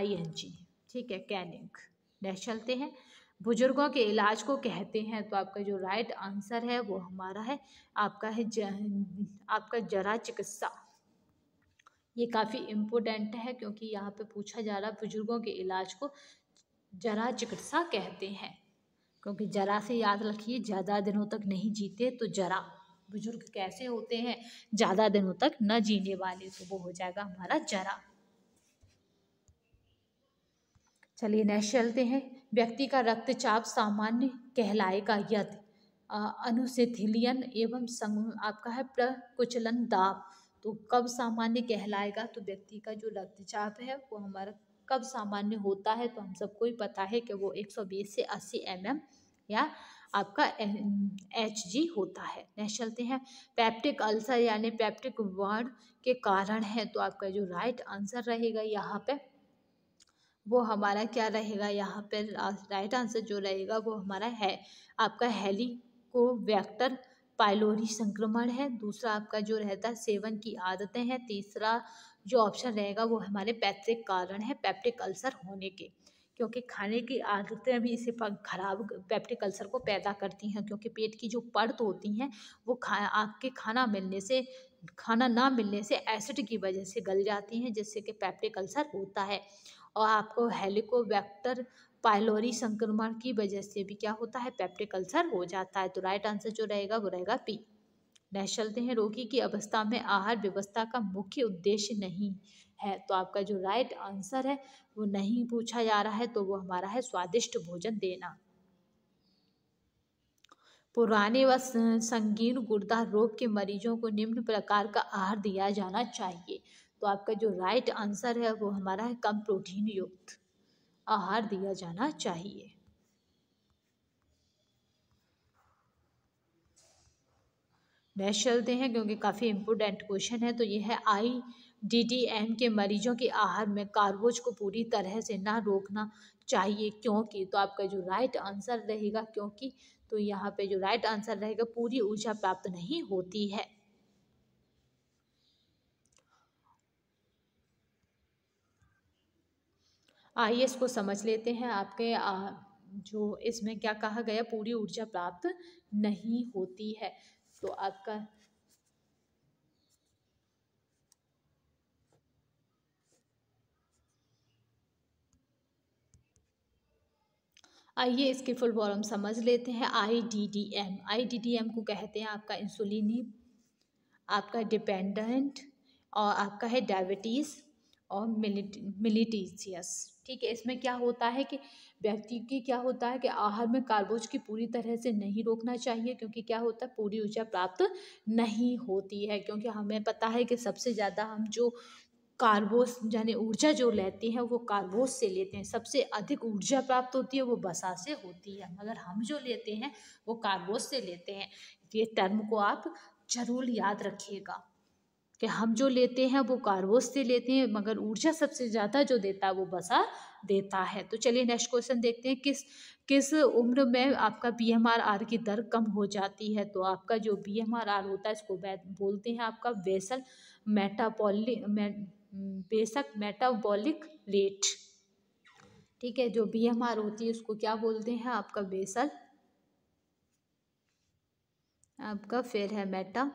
I N G ठीक है कैनिंग नेक्स्ट चलते हैं बुजुर्गों के इलाज को कहते हैं तो आपका जो राइट आंसर है वो हमारा है आपका है ज, आपका जरा चिकित्सा ये काफ़ी इम्पोर्टेंट है क्योंकि यहाँ पे पूछा जा रहा बुजुर्गों के इलाज को जरा चिकित्सा कहते हैं क्योंकि जरा से याद रखिए ज़्यादा दिनों तक नहीं जीते तो जरा बुजुर्ग कैसे होते हैं ज़्यादा दिनों तक न जीने वाले तो वो हो जाएगा हमारा जरा चलिए नेक्स्ट चलते हैं व्यक्ति का रक्तचाप सामान्य कहलाएगा यद अनुसेथिलियन एवं संग आपका है प्रकुचलन दाब तो कब सामान्य कहलाएगा तो व्यक्ति का जो रक्तचाप है वो हमारा कब सामान्य होता है तो हम सबको ही पता है कि वो 120 से 80 एम या आपका एच जी होता है नेक्स्ट चलते हैं पैप्टिक अल्सर यानी पैप्टिक वर्ड के कारण है तो आपका जो राइट आंसर रहेगा यहाँ पे वो हमारा क्या रहेगा यहाँ पे राइट आंसर जो रहेगा वो हमारा है आपका हेली को वैक्टर पाइलोरी संक्रमण है दूसरा आपका जो रहता है सेवन की आदतें हैं तीसरा जो ऑप्शन रहेगा वो हमारे पैतृक कारण है पैप्टिक अल्सर होने के क्योंकि खाने की आदतें भी इसे खराब पैप्टिक अल्सर को पैदा करती हैं क्योंकि पेट की जो पर्त होती हैं वो खा आपके खाना मिलने से खाना ना मिलने से एसिड की वजह से गल जाती हैं जिससे कि पैप्टिक अल्सर होता है और आपको हेलिकोबैक्टर पाइलोरी संक्रमण की वजह से भी क्या होता है पेप्टिक अल्सर हो जाता है तो राइट आंसर जो रहेगा वो रहेगा पी नेक्स्ट चलते हैं रोगी की अवस्था में आहार व्यवस्था का मुख्य उद्देश्य नहीं है तो आपका जो राइट आंसर है वो नहीं पूछा जा रहा है तो वो हमारा है स्वादिष्ट भोजन देना पुराने व संगीन गुर्दा रोग के मरीजों को निम्न प्रकार का आहार दिया जाना चाहिए तो आपका जो राइट आंसर है वो हमारा है कम प्रोटीन युक्त आहार दिया जाना चाहिए नेक्स्ट चलते हैं क्योंकि काफ़ी इम्पोर्टेंट क्वेश्चन है तो ये है आई डी डी एम के मरीजों के आहार में कार्बोज को पूरी तरह से ना रोकना चाहिए क्योंकि तो आपका जो राइट आंसर रहेगा क्योंकि तो यहाँ पे जो राइट आंसर रहेगा पूरी ऊर्जा प्राप्त नहीं होती है आइए इसको समझ लेते हैं आपके जो इसमें क्या कहा गया पूरी ऊर्जा प्राप्त नहीं होती है तो आपका आइए इसके फुल फॉर्म समझ लेते हैं I D D M I D D M को कहते हैं आपका इंसुलिन आपका डिपेंडेंट और आपका है डायबिटीज़ और मिलिटीजियस ठीक है इसमें क्या होता है कि व्यक्ति की क्या होता है कि आहार में कार्बोज की पूरी तरह से नहीं रोकना चाहिए क्योंकि क्या होता है पूरी ऊर्जा प्राप्त नहीं होती है क्योंकि हमें पता है कि सबसे ज़्यादा हम जो कार्बोस यानी ऊर्जा जो लेते हैं वो कार्बोस से लेते हैं सबसे अधिक ऊर्जा प्राप्त होती है वो बसा से होती है मगर हम जो लेते हैं वो कार्बोस से लेते हैं ये टर्म को आप ज़रूर याद रखिएगा कि हम जो लेते हैं वो कार्बोस से लेते हैं मगर ऊर्जा सबसे ज़्यादा जो देता है वो बसा देता है तो चलिए नेक्स्ट क्वेश्चन देखते हैं किस किस उम्र में आपका बी एम आर आर की दर कम हो जाती है तो आपका जो बी एम आर आर होता है इसको बोलते हैं आपका वेसल मेटाबॉलिक मे, बेसक मेटाबॉलिक रेट ठीक है जो बी एम आर होती है उसको क्या बोलते हैं आपका बेसल आपका फिर है मेटा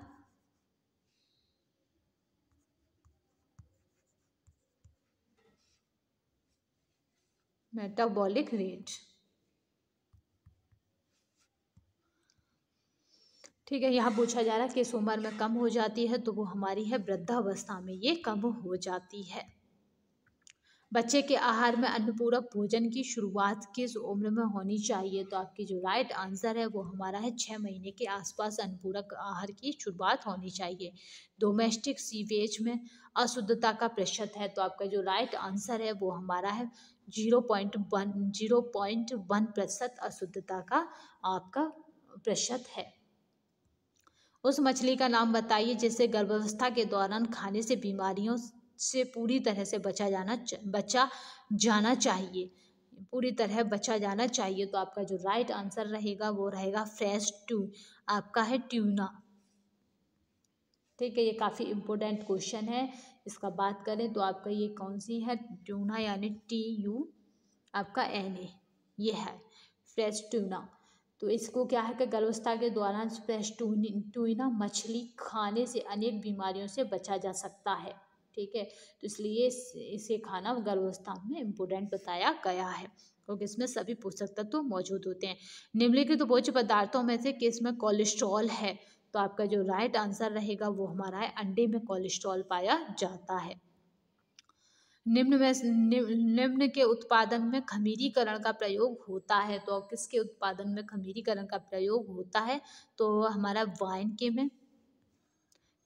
मेटाबॉलिक रेंज ठीक है यहाँ पूछा जा रहा है किस उम्र में कम हो जाती है तो वो हमारी है वृद्धावस्था में ये कम हो जाती है बच्चे के आहार में अन्नपूरक भोजन की शुरुआत किस उम्र में होनी चाहिए तो आपकी जो राइट आंसर है वो हमारा है छः महीने के आसपास अन्नपूरक आहार की शुरुआत होनी चाहिए डोमेस्टिक सीवेज में अशुद्धता का प्रतिशत है तो आपका जो राइट आंसर है वो हमारा है zero point one zero point one प्रतिशत अशुद्धता का आपका प्रतिशत है उस मछली का नाम बताइए जिसे गर्भावस्था के दौरान खाने से बीमारियों से पूरी तरह से बचा जाना बचा जाना चाहिए पूरी तरह बचा जाना चाहिए तो आपका जो राइट आंसर रहेगा वो रहेगा फ्रेश टू आपका है ट्यूना ठीक है ये काफ़ी इम्पोर्टेंट क्वेश्चन है इसका बात करें तो आपका ये कौन सी है ट्यूना यानी टी यू आपका एन ए ये है फ्रेश ट्यूना तो इसको क्या है कि गर्भस्था के दौरान फ्रेश ट्यूना मछली खाने से अनेक बीमारियों से बचा जा सकता है ठीक है तो इसलिए इसे खाना गर्भावस्था में इम्पोर्टेंट बताया गया है क्योंकि इसमें सभी पोषक तत्व तो मौजूद होते हैं निम्नलिखित तो भोज्य पदार्थों में से किस में कोलेस्ट्रॉल है तो आपका जो राइट आंसर रहेगा वो हमारा है अंडे में कोलेस्ट्रॉल पाया जाता है निम्न में निम्न के उत्पादन में खमीरीकरण का प्रयोग होता है तो किसके उत्पादन में खमीरीकरण का प्रयोग होता है तो हमारा वाइन के में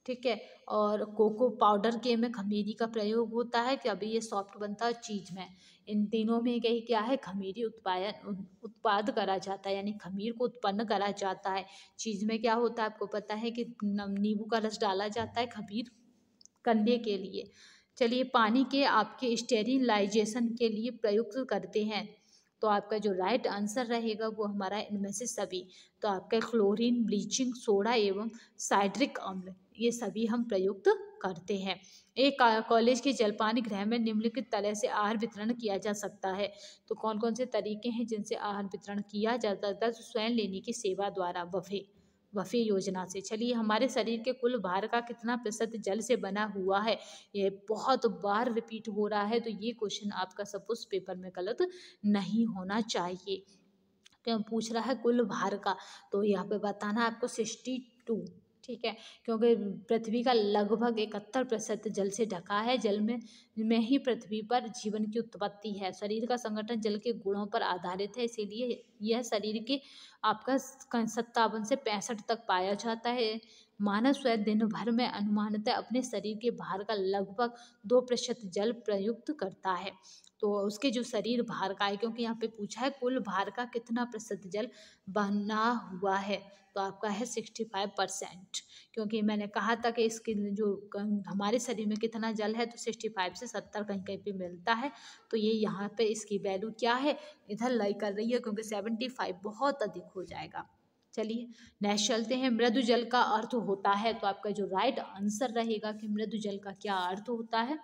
ठीक है और कोको पाउडर के में खमीरी का प्रयोग होता है कि अभी ये सॉफ्ट बनता है चीज में इन तीनों में कही क्या है खमीरी उत्पादन उत्पाद करा जाता है यानी खमीर को उत्पन्न करा जाता है चीज में क्या होता है आपको पता है कि नींबू का रस डाला जाता है खमीर करने के लिए चलिए पानी के आपके स्टेरिलाइजेशन के लिए प्रयुक्त करते हैं तो आपका जो राइट आंसर रहेगा वो हमारा इनमें से सभी तो आपका क्लोरीन ब्लीचिंग सोडा एवं साइड्रिक अम्ल ये सभी हम प्रयुक्त करते हैं एक कॉलेज के जलपानी गृह में निम्नलिखित तरह से आहार वितरण किया जा सकता है तो कौन कौन से तरीके हैं जिनसे आहार वितरण किया जाता है स्वयं लेने की सेवा द्वारा बफे वफ़ी योजना से चलिए हमारे शरीर के कुल भार का कितना प्रतिशत जल से बना हुआ है ये बहुत बार रिपीट हो रहा है तो ये क्वेश्चन आपका सपोज पेपर में गलत नहीं होना चाहिए क्यों तो पूछ रहा है कुल भार का तो यहाँ पे बताना है आपको सिक्सटी टू ठीक है क्योंकि पृथ्वी का लगभग इकहत्तर प्रतिशत जल से ढका है जल में में ही पृथ्वी पर जीवन की उत्पत्ति है शरीर का संगठन जल के गुणों पर आधारित है इसीलिए यह शरीर के आपका सत्तावन से पैंसठ तक पाया जाता है मानव स्वयं दिन भर में अनुमानतः अपने शरीर के बाहर का लगभग दो प्रतिशत जल प्रयुक्त करता है तो उसके जो शरीर भार का है क्योंकि यहाँ पे पूछा है कुल भार का कितना प्रतिशत जल बना हुआ है तो आपका है सिक्सटी फाइव परसेंट क्योंकि मैंने कहा था कि इसकी जो हमारे शरीर में कितना जल है तो सिक्सटी फाइव से सत्तर कहीं कहीं पे मिलता है तो ये यहाँ पे इसकी वैल्यू क्या है इधर लाई कर रही है क्योंकि सेवेंटी फाइव बहुत अधिक हो जाएगा चलिए नेक्स्ट चलते हैं मृदु जल का अर्थ होता है तो आपका जो राइट आंसर रहेगा कि मृदु जल का क्या अर्थ होता है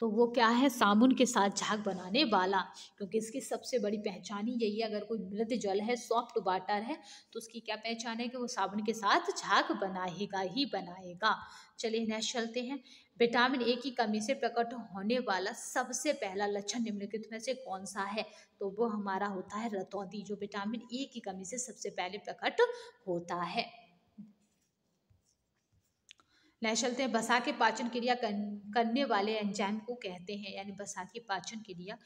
तो वो क्या है साबुन के साथ झाग बनाने वाला क्योंकि इसकी सबसे बड़ी पहचान ही यही है अगर कोई मृद जल है सॉफ्ट वाटर है तो उसकी क्या पहचान है कि वो साबुन के साथ झाग बनाएगा ही बनाएगा चलिए नेक्स्ट चलते हैं विटामिन ए की कमी से प्रकट होने वाला सबसे पहला लक्षण निम्नलिखित में से कौन सा है तो वो हमारा होता है रतौदी जो विटामिन ए की कमी से सबसे पहले प्रकट होता है हैं बसा के पाचन क्रिया करने वाले एंजाइम को कहते हैं यानी बसा की पाचन क्रिया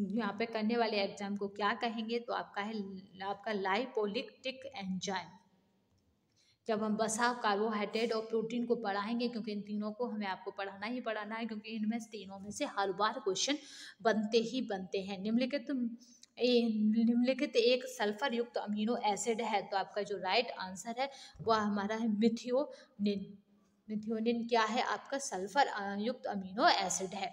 यहाँ पे करने वाले एंजाइम को क्या कहेंगे तो आपका है आपका लाइपोलिक्टिक एंजाइम जब हम बसा कार्बोहाइड्रेट और प्रोटीन को पढ़ाएंगे क्योंकि इन तीनों को हमें आपको पढ़ाना ही पढ़ाना है क्योंकि इनमें तीनों में से हर बार क्वेश्चन बनते ही बनते हैं निम्नलिखित निम्नलिखित एक सल्फर युक्त अमीनो एसिड है तो आपका जो राइट आंसर है वह हमारा है मिथियोनिन मिथियोनिन क्या है आपका सल्फर युक्त अमीनो एसिड है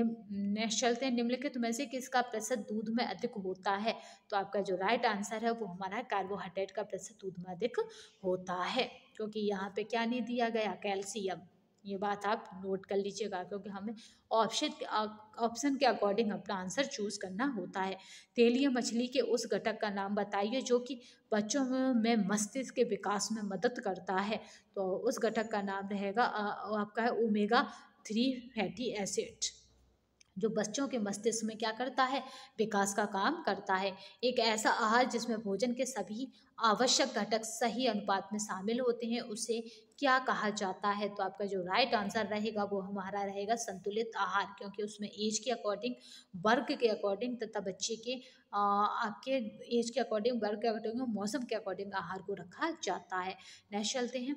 नेक्स्ट चलते हैं निम्नलिखित में से किसका प्रतिशत दूध में अधिक होता है तो आपका जो राइट आंसर है वो हमारा कार्बोहाइड्रेट का प्रतिशत दूध में अधिक होता है क्योंकि यहाँ पे क्या नहीं दिया गया कैल्शियम ये बात आप नोट कर लीजिएगा क्योंकि हमें ऑप्शन ऑप्शन के अकॉर्डिंग अपना आंसर चूज करना होता है तेलीय मछली के उस घटक का नाम बताइए जो कि बच्चों में मस्तिष्क के विकास में मदद करता है तो उस घटक का नाम रहेगा आपका है ओमेगा थ्री फैटी एसिड जो बच्चों के मस्तिष्क में क्या करता है विकास का काम करता है एक ऐसा आहार जिसमें भोजन के सभी आवश्यक घटक सही अनुपात में शामिल होते हैं उसे क्या कहा जाता है तो आपका जो राइट आंसर रहेगा वो हमारा रहेगा संतुलित आहार क्योंकि उसमें एज के अकॉर्डिंग वर्क के अकॉर्डिंग तथा बच्चे के आपके एज के अकॉर्डिंग वर्ग के अकॉर्डिंग मौसम के अकॉर्डिंग आहार को रखा जाता है नेक्स्ट चलते हैं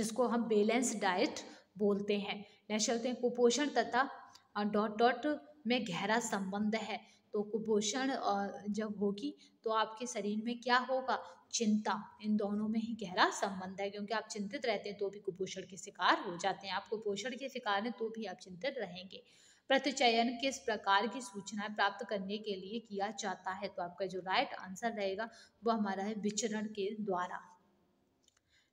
जिसको हम बैलेंस डाइट बोलते हैं नेक्स्ट चलते हैं कुपोषण तथा डॉट डॉट में गहरा संबंध है तो कुपोषण जब होगी तो आपके शरीर में क्या होगा चिंता इन दोनों में ही गहरा संबंध है क्योंकि आप चिंतित रहते हैं तो भी कुपोषण के शिकार हो जाते हैं आप कुपोषण के शिकार हैं तो भी आप चिंतित रहेंगे प्रतिचयन किस प्रकार की सूचनाएं प्राप्त करने के लिए किया जाता है तो आपका जो राइट आंसर रहेगा वो हमारा है विचरण के द्वारा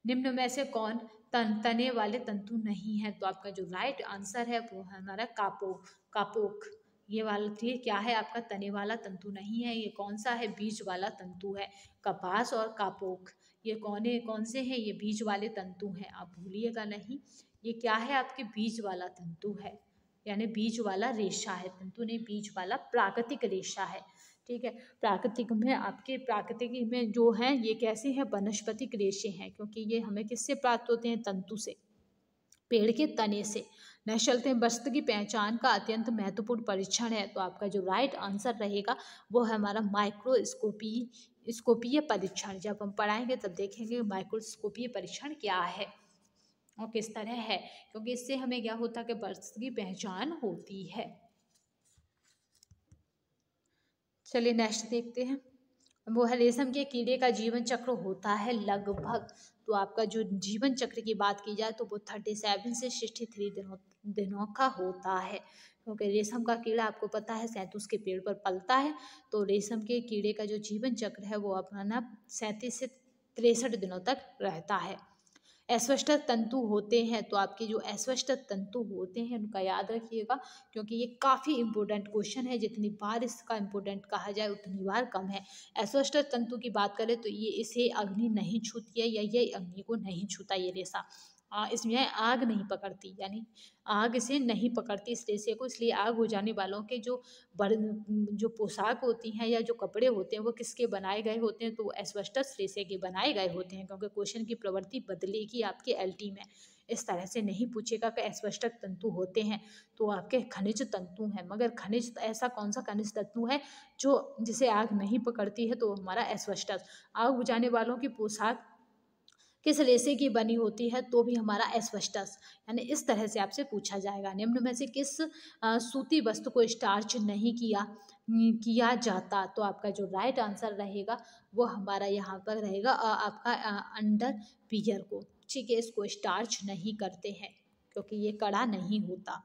निम्न में से कौन तन तने वाले तंतु नहीं है तो आपका जो राइट आंसर है वो हमारा कापो कापोक ये वाला थी तो क्या है आपका तने वाला तंतु नहीं है ये कौन सा है बीज वाला तंतु है कपास और कापोक ये कौने कौन से हैं ये बीज वाले तंतु हैं आप भूलिएगा नहीं ये क्या है आपके बीज वाला तंतु है यानी बीज वाला रेशा है तंतु ने बीज वाला प्राकृतिक रेशा है ठीक है प्राकृतिक में आपके प्राकृतिक में जो है ये कैसे हैं वनस्पतिक रेशे हैं क्योंकि ये हमें किससे प्राप्त होते हैं तंतु से पेड़ के तने से नशलते बस्त की पहचान का अत्यंत महत्वपूर्ण परीक्षण है तो आपका जो राइट आंसर रहेगा वो है हमारा माइक्रोस्कोपी स्कोपीय परीक्षण जब हम पढ़ाएंगे तब देखेंगे माइक्रोस्कोपीय परीक्षण क्या है और किस तरह है क्योंकि इससे हमें क्या होता है कि बस्त की पहचान होती है चलिए नेक्स्ट देखते हैं वह रेशम के कीड़े का जीवन चक्र होता है लगभग तो आपका जो जीवन चक्र की बात की जाए तो वो थर्टी सेवन से सिक्सटी थ्री दिनों दिनों का होता है क्योंकि तो रेशम का कीड़ा आपको पता है सैंतीस के पेड़ पर पलता है तो रेशम के कीड़े का जो जीवन चक्र है वो अपना सैंतीस से तिरसठ दिनों तक रहता है अस्वस्थ तंतु होते हैं तो आपके जो अस्वस्थ तंतु होते हैं उनका याद रखिएगा क्योंकि ये काफ़ी इंपॉर्टेंट क्वेश्चन है जितनी बार इसका इंपॉर्टेंट कहा जाए उतनी बार कम है अस्वस्थ तंतु की बात करें तो ये इसे अग्नि नहीं छूती है या ये अग्नि को नहीं छूता ये रेशा इसमें आग नहीं पकड़ती यानी आग इसे नहीं पकड़ती इस रेशे को इसलिए आग हो जाने वालों के जो बर जो पोशाक होती हैं या जो कपड़े होते हैं वो किसके बनाए गए होते हैं तो एस्बेस्टस रेशे के बनाए गए होते हैं क्योंकि क्वेश्चन की प्रवृत्ति बदलेगी आपके एल में इस तरह से नहीं पूछेगा कि एस्बेस्टक तंतु होते हैं तो आपके खनिज तंतु हैं मगर खनिज ऐसा कौन सा खनिज तंतु है जो जिसे आग नहीं पकड़ती है तो हमारा एस्बेस्टस आग बुझाने वालों की पोशाक किस रेशे की बनी होती है तो भी हमारा एस्वेस्टस यानी इस तरह से आपसे पूछा जाएगा निम्न में से किस सूती वस्तु को स्टार्च नहीं किया किया जाता तो आपका जो राइट आंसर रहेगा वो हमारा यहाँ पर रहेगा आपका अंडर पियर को ठीक है इसको स्टार्च नहीं करते हैं क्योंकि ये कड़ा नहीं होता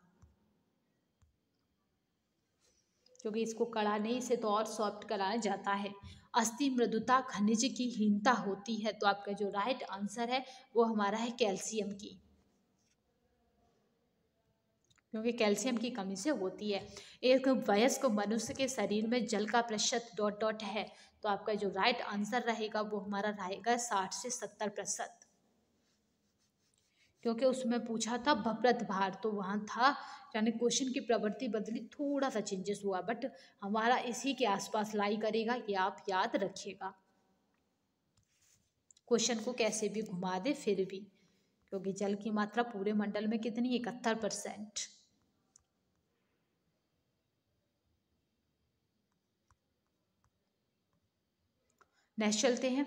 क्योंकि इसको कड़ा नहीं से तो और सॉफ्ट कराया जाता है अस्थि मृदुता खनिज की हीनता होती है तो आपका जो राइट आंसर है वो हमारा है कैल्शियम की क्योंकि कैल्शियम की कमी से होती है एक वयस्क मनुष्य के शरीर में जल का प्रतिशत डॉट डॉट है तो आपका जो राइट आंसर रहेगा वो हमारा रहेगा साठ से सत्तर प्रतिशत क्योंकि उसमें पूछा था भप्रत भार तो वहाँ था यानी क्वेश्चन की प्रवृत्ति बदली थोड़ा सा चेंजेस हुआ बट हमारा इसी के आसपास लाई करेगा ये आप याद रखिएगा क्वेश्चन को कैसे भी घुमा दे फिर भी क्योंकि जल की मात्रा पूरे मंडल में कितनी इकहत्तर परसेंट नेक्स्ट चलते हैं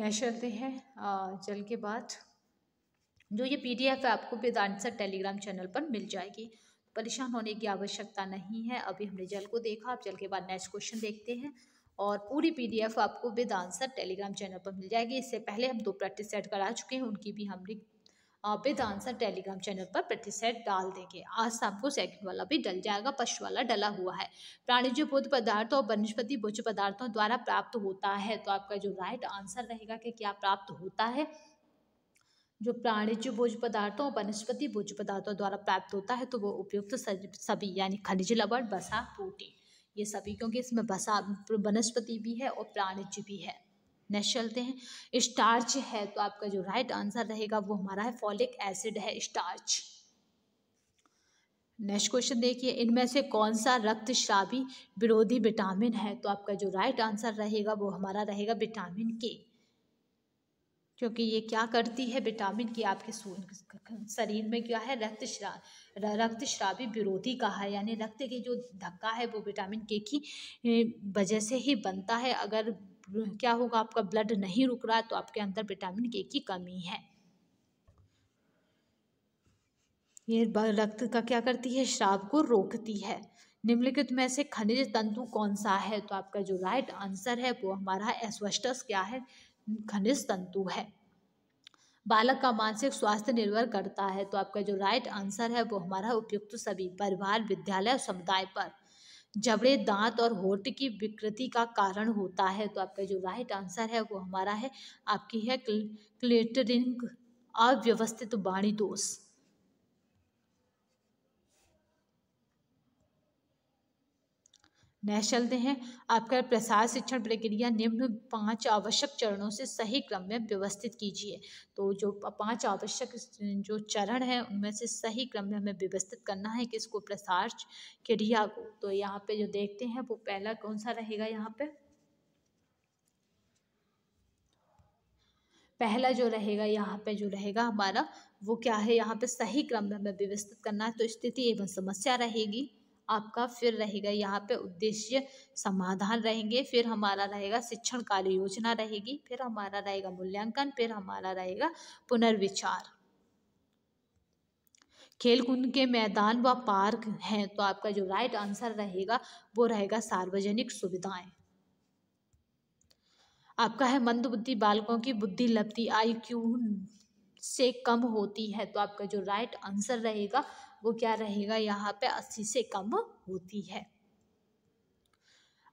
नशरते हैं जल के बाद जो ये पीडीएफ है आपको विद आंसर टेलीग्राम चैनल पर मिल जाएगी परेशान होने की आवश्यकता नहीं है अभी हमने जल को देखा अब जल के बाद नेक्स्ट क्वेश्चन देखते हैं और पूरी पीडीएफ आपको विद आंसर टेलीग्राम चैनल पर मिल जाएगी इससे पहले हम दो प्रैक्टिस सेट करा चुके हैं उनकी भी हम विद आंसर टेलीग्राम चैनल पर प्रतिशत डाल देंगे आज शाम को सेकंड वाला भी डल जाएगा पशु वाला डला हुआ है जो बोध पदार्थ और वनस्पति बोध पदार्थों द्वारा प्राप्त होता है तो आपका जो राइट आंसर रहेगा कि क्या प्राप्त होता है जो प्राणिज भोज पदार्थों और वनस्पति भोज पदार्थों द्वारा प्राप्त होता है तो वो उपयुक्त सभी यानी खनिज लवण बसा प्रोटीन ये सभी क्योंकि इसमें बसा वनस्पति भी है और प्राणिज भी है नेक्स्ट चलते हैं स्टार्च है तो आपका जो राइट आंसर रहेगा वो हमारा है फॉलिक एसिड है स्टार्च नेक्स्ट क्वेश्चन देखिए इनमें से कौन सा रक्त श्रावी विरोधी विटामिन है तो आपका जो राइट आंसर रहेगा वो हमारा रहेगा विटामिन के क्योंकि ये क्या करती है विटामिन की आपके शरीर में क्या है रक्त श्रा रक्त श्रावी विरोधी का है यानी रक्त के जो धक्का है वो विटामिन के की वजह से ही बनता है अगर क्या होगा आपका ब्लड नहीं रुक रहा तो आपके अंदर विटामिन के की कमी है ये रक्त का क्या करती है श्राव को रोकती है निम्नलिखित में से खनिज तंतु कौन सा है तो आपका जो राइट आंसर है वो हमारा एस्वेस्टस क्या है खनिज तंतु है बालक का मानसिक स्वास्थ्य निर्भर करता है तो आपका जो राइट आंसर है वो हमारा उपयुक्त सभी परिवार विद्यालय और समुदाय पर जबड़े दांत और होठ की विकृति का कारण होता है तो आपका जो राइट आंसर है वो हमारा है आपकी है क्लेटरिंग अव्यवस्थित वाणी दोष नए चलते हैं आपका प्रसार शिक्षण प्रक्रिया निम्न पांच आवश्यक चरणों से सही क्रम में व्यवस्थित कीजिए तो जो पांच आवश्यक जो चरण है उनमें से सही क्रम में हमें व्यवस्थित करना है किसको प्रसार क्रिया को तो यहाँ पे जो देखते हैं वो पहला कौन सा रहेगा यहाँ पे पहला जो रहेगा यहाँ पे जो रहेगा हमारा वो क्या है यहाँ पे सही क्रम में हमें व्यवस्थित करना है तो स्थिति एवं समस्या रहेगी आपका फिर रहेगा यहाँ पे उद्देश्य समाधान रहेंगे फिर हमारा रहेगा शिक्षण कार्य योजना रहेगी फिर हमारा रहेगा मूल्यांकन फिर हमारा रहेगा पुनर्विचार खेलकूद के मैदान व पार्क हैं तो आपका जो राइट आंसर रहेगा वो रहेगा सार्वजनिक सुविधाएं आपका है मंदबुद्धि बालकों की बुद्धि लब्धि आई क्यू से कम होती है तो आपका जो राइट आंसर रहेगा वो क्या रहेगा यहाँ पे अस्सी से कम होती है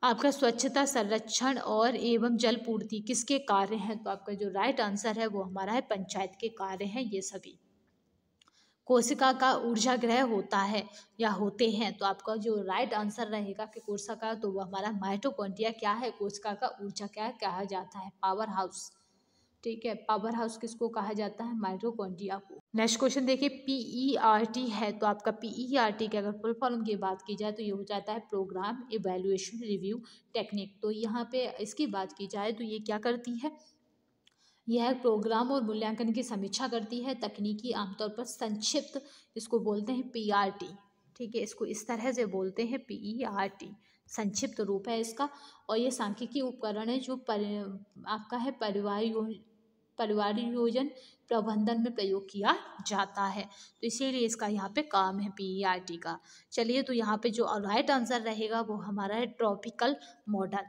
आपका स्वच्छता संरक्षण और एवं जल पूर्ति किसके कार्य हैं तो आपका जो राइट आंसर है वो हमारा है पंचायत के कार्य हैं ये सभी कोशिका का ऊर्जा ग्रह होता है या होते हैं तो आपका जो राइट आंसर रहेगा कि कोशिका का तो वो हमारा माइटोकॉन्ड्रिया क्या है कोशिका का ऊर्जा क्या कहा जाता है पावर हाउस ठीक है पावर हाउस किसको कहा जाता है माइटोकॉन्ड्रिया को नेक्स्ट क्वेश्चन देखिए पीई आर टी है तो आपका पीई आर टी अगर फुल फॉर्म की बात की जाए तो ये हो जाता है प्रोग्राम इवेल्युएशन रिव्यू टेक्निक तो यहाँ पे इसकी बात की जाए तो ये क्या करती है यह प्रोग्राम और मूल्यांकन की समीक्षा करती है तकनीकी आमतौर पर संक्षिप्त इसको बोलते हैं टी e ठीक है इसको इस तरह से बोलते हैं टी e संक्षिप्त रूप है इसका और ये सांख्यिकी उपकरण है जो पर, आपका है परिवार परिवार नियोजन प्रबंधन में प्रयोग किया जाता है तो इसीलिए इसका यहाँ पे काम है पी आर टी का चलिए तो यहाँ पे जो राइट आंसर रहेगा वो हमारा है ट्रॉपिकल मॉडल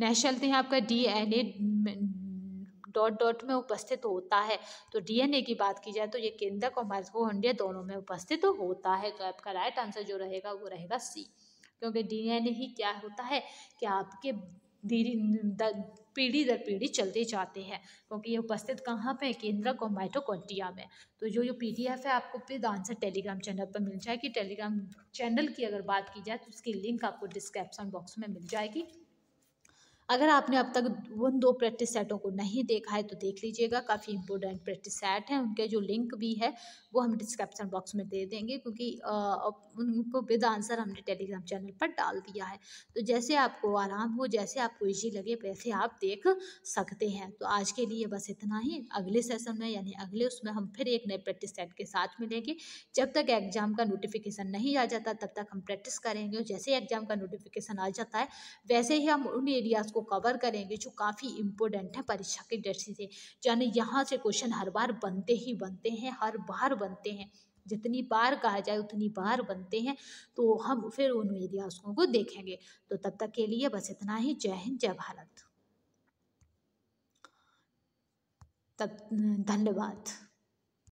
नेक्स्ट चलते हैं आपका D N A dot dot में उपस्थित होता है तो डीएनए की बात की जाए तो ये केंद्रक और माइटोकॉन्ड्रिया दोनों में उपस्थित तो होता है तो आपका राइट आंसर जो रहेगा वो रहेगा सी क्योंकि डीएनए ही क्या होता है कि आपके धीरे पीढ़ी दर पीढ़ी चलते जाते हैं क्योंकि ये उपस्थित कहाँ पे केंद्र को माइटोकॉन्ट्रिया में तो जो ये पीडीएफ है आपको फिर आंसर टेलीग्राम चैनल पर मिल जाएगी टेलीग्राम चैनल की अगर बात की जाए तो उसकी लिंक आपको डिस्क्रिप्शन बॉक्स में मिल जाएगी अगर आपने अब तक उन दो प्रैक्टिस सेटों को नहीं देखा है तो देख लीजिएगा काफ़ी इंपॉर्टेंट प्रैक्टिस सेट हैं उनके जो लिंक भी है वो हम डिस्क्रिप्शन बॉक्स में दे देंगे क्योंकि उनको विद आंसर हमने टेलीग्राम चैनल पर डाल दिया है तो जैसे आपको आराम हो जैसे आपको ईजी लगे वैसे आप देख सकते हैं तो आज के लिए बस इतना ही अगले सेसन में यानी अगले उसमें हम फिर एक नए प्रैक्टिस सेट के साथ मिलेंगे जब तक एग्जाम का नोटिफिकेशन नहीं आ जाता तब तक हम प्रैक्टिस करेंगे और जैसे एग्जाम का नोटिफिकेशन आ जाता है वैसे ही हम उन एरियाज़ को कवर करेंगे जो काफ़ी इम्पोर्टेंट है परीक्षा की दृष्टि से यानी यहाँ से क्वेश्चन हर बार बनते ही बनते हैं हर बार बनते हैं जितनी बार कहा जाए उतनी बार बनते हैं तो हम फिर उन एरियाज को देखेंगे तो तब तक के लिए बस इतना ही जय हिंद जय भारत तब धन्यवाद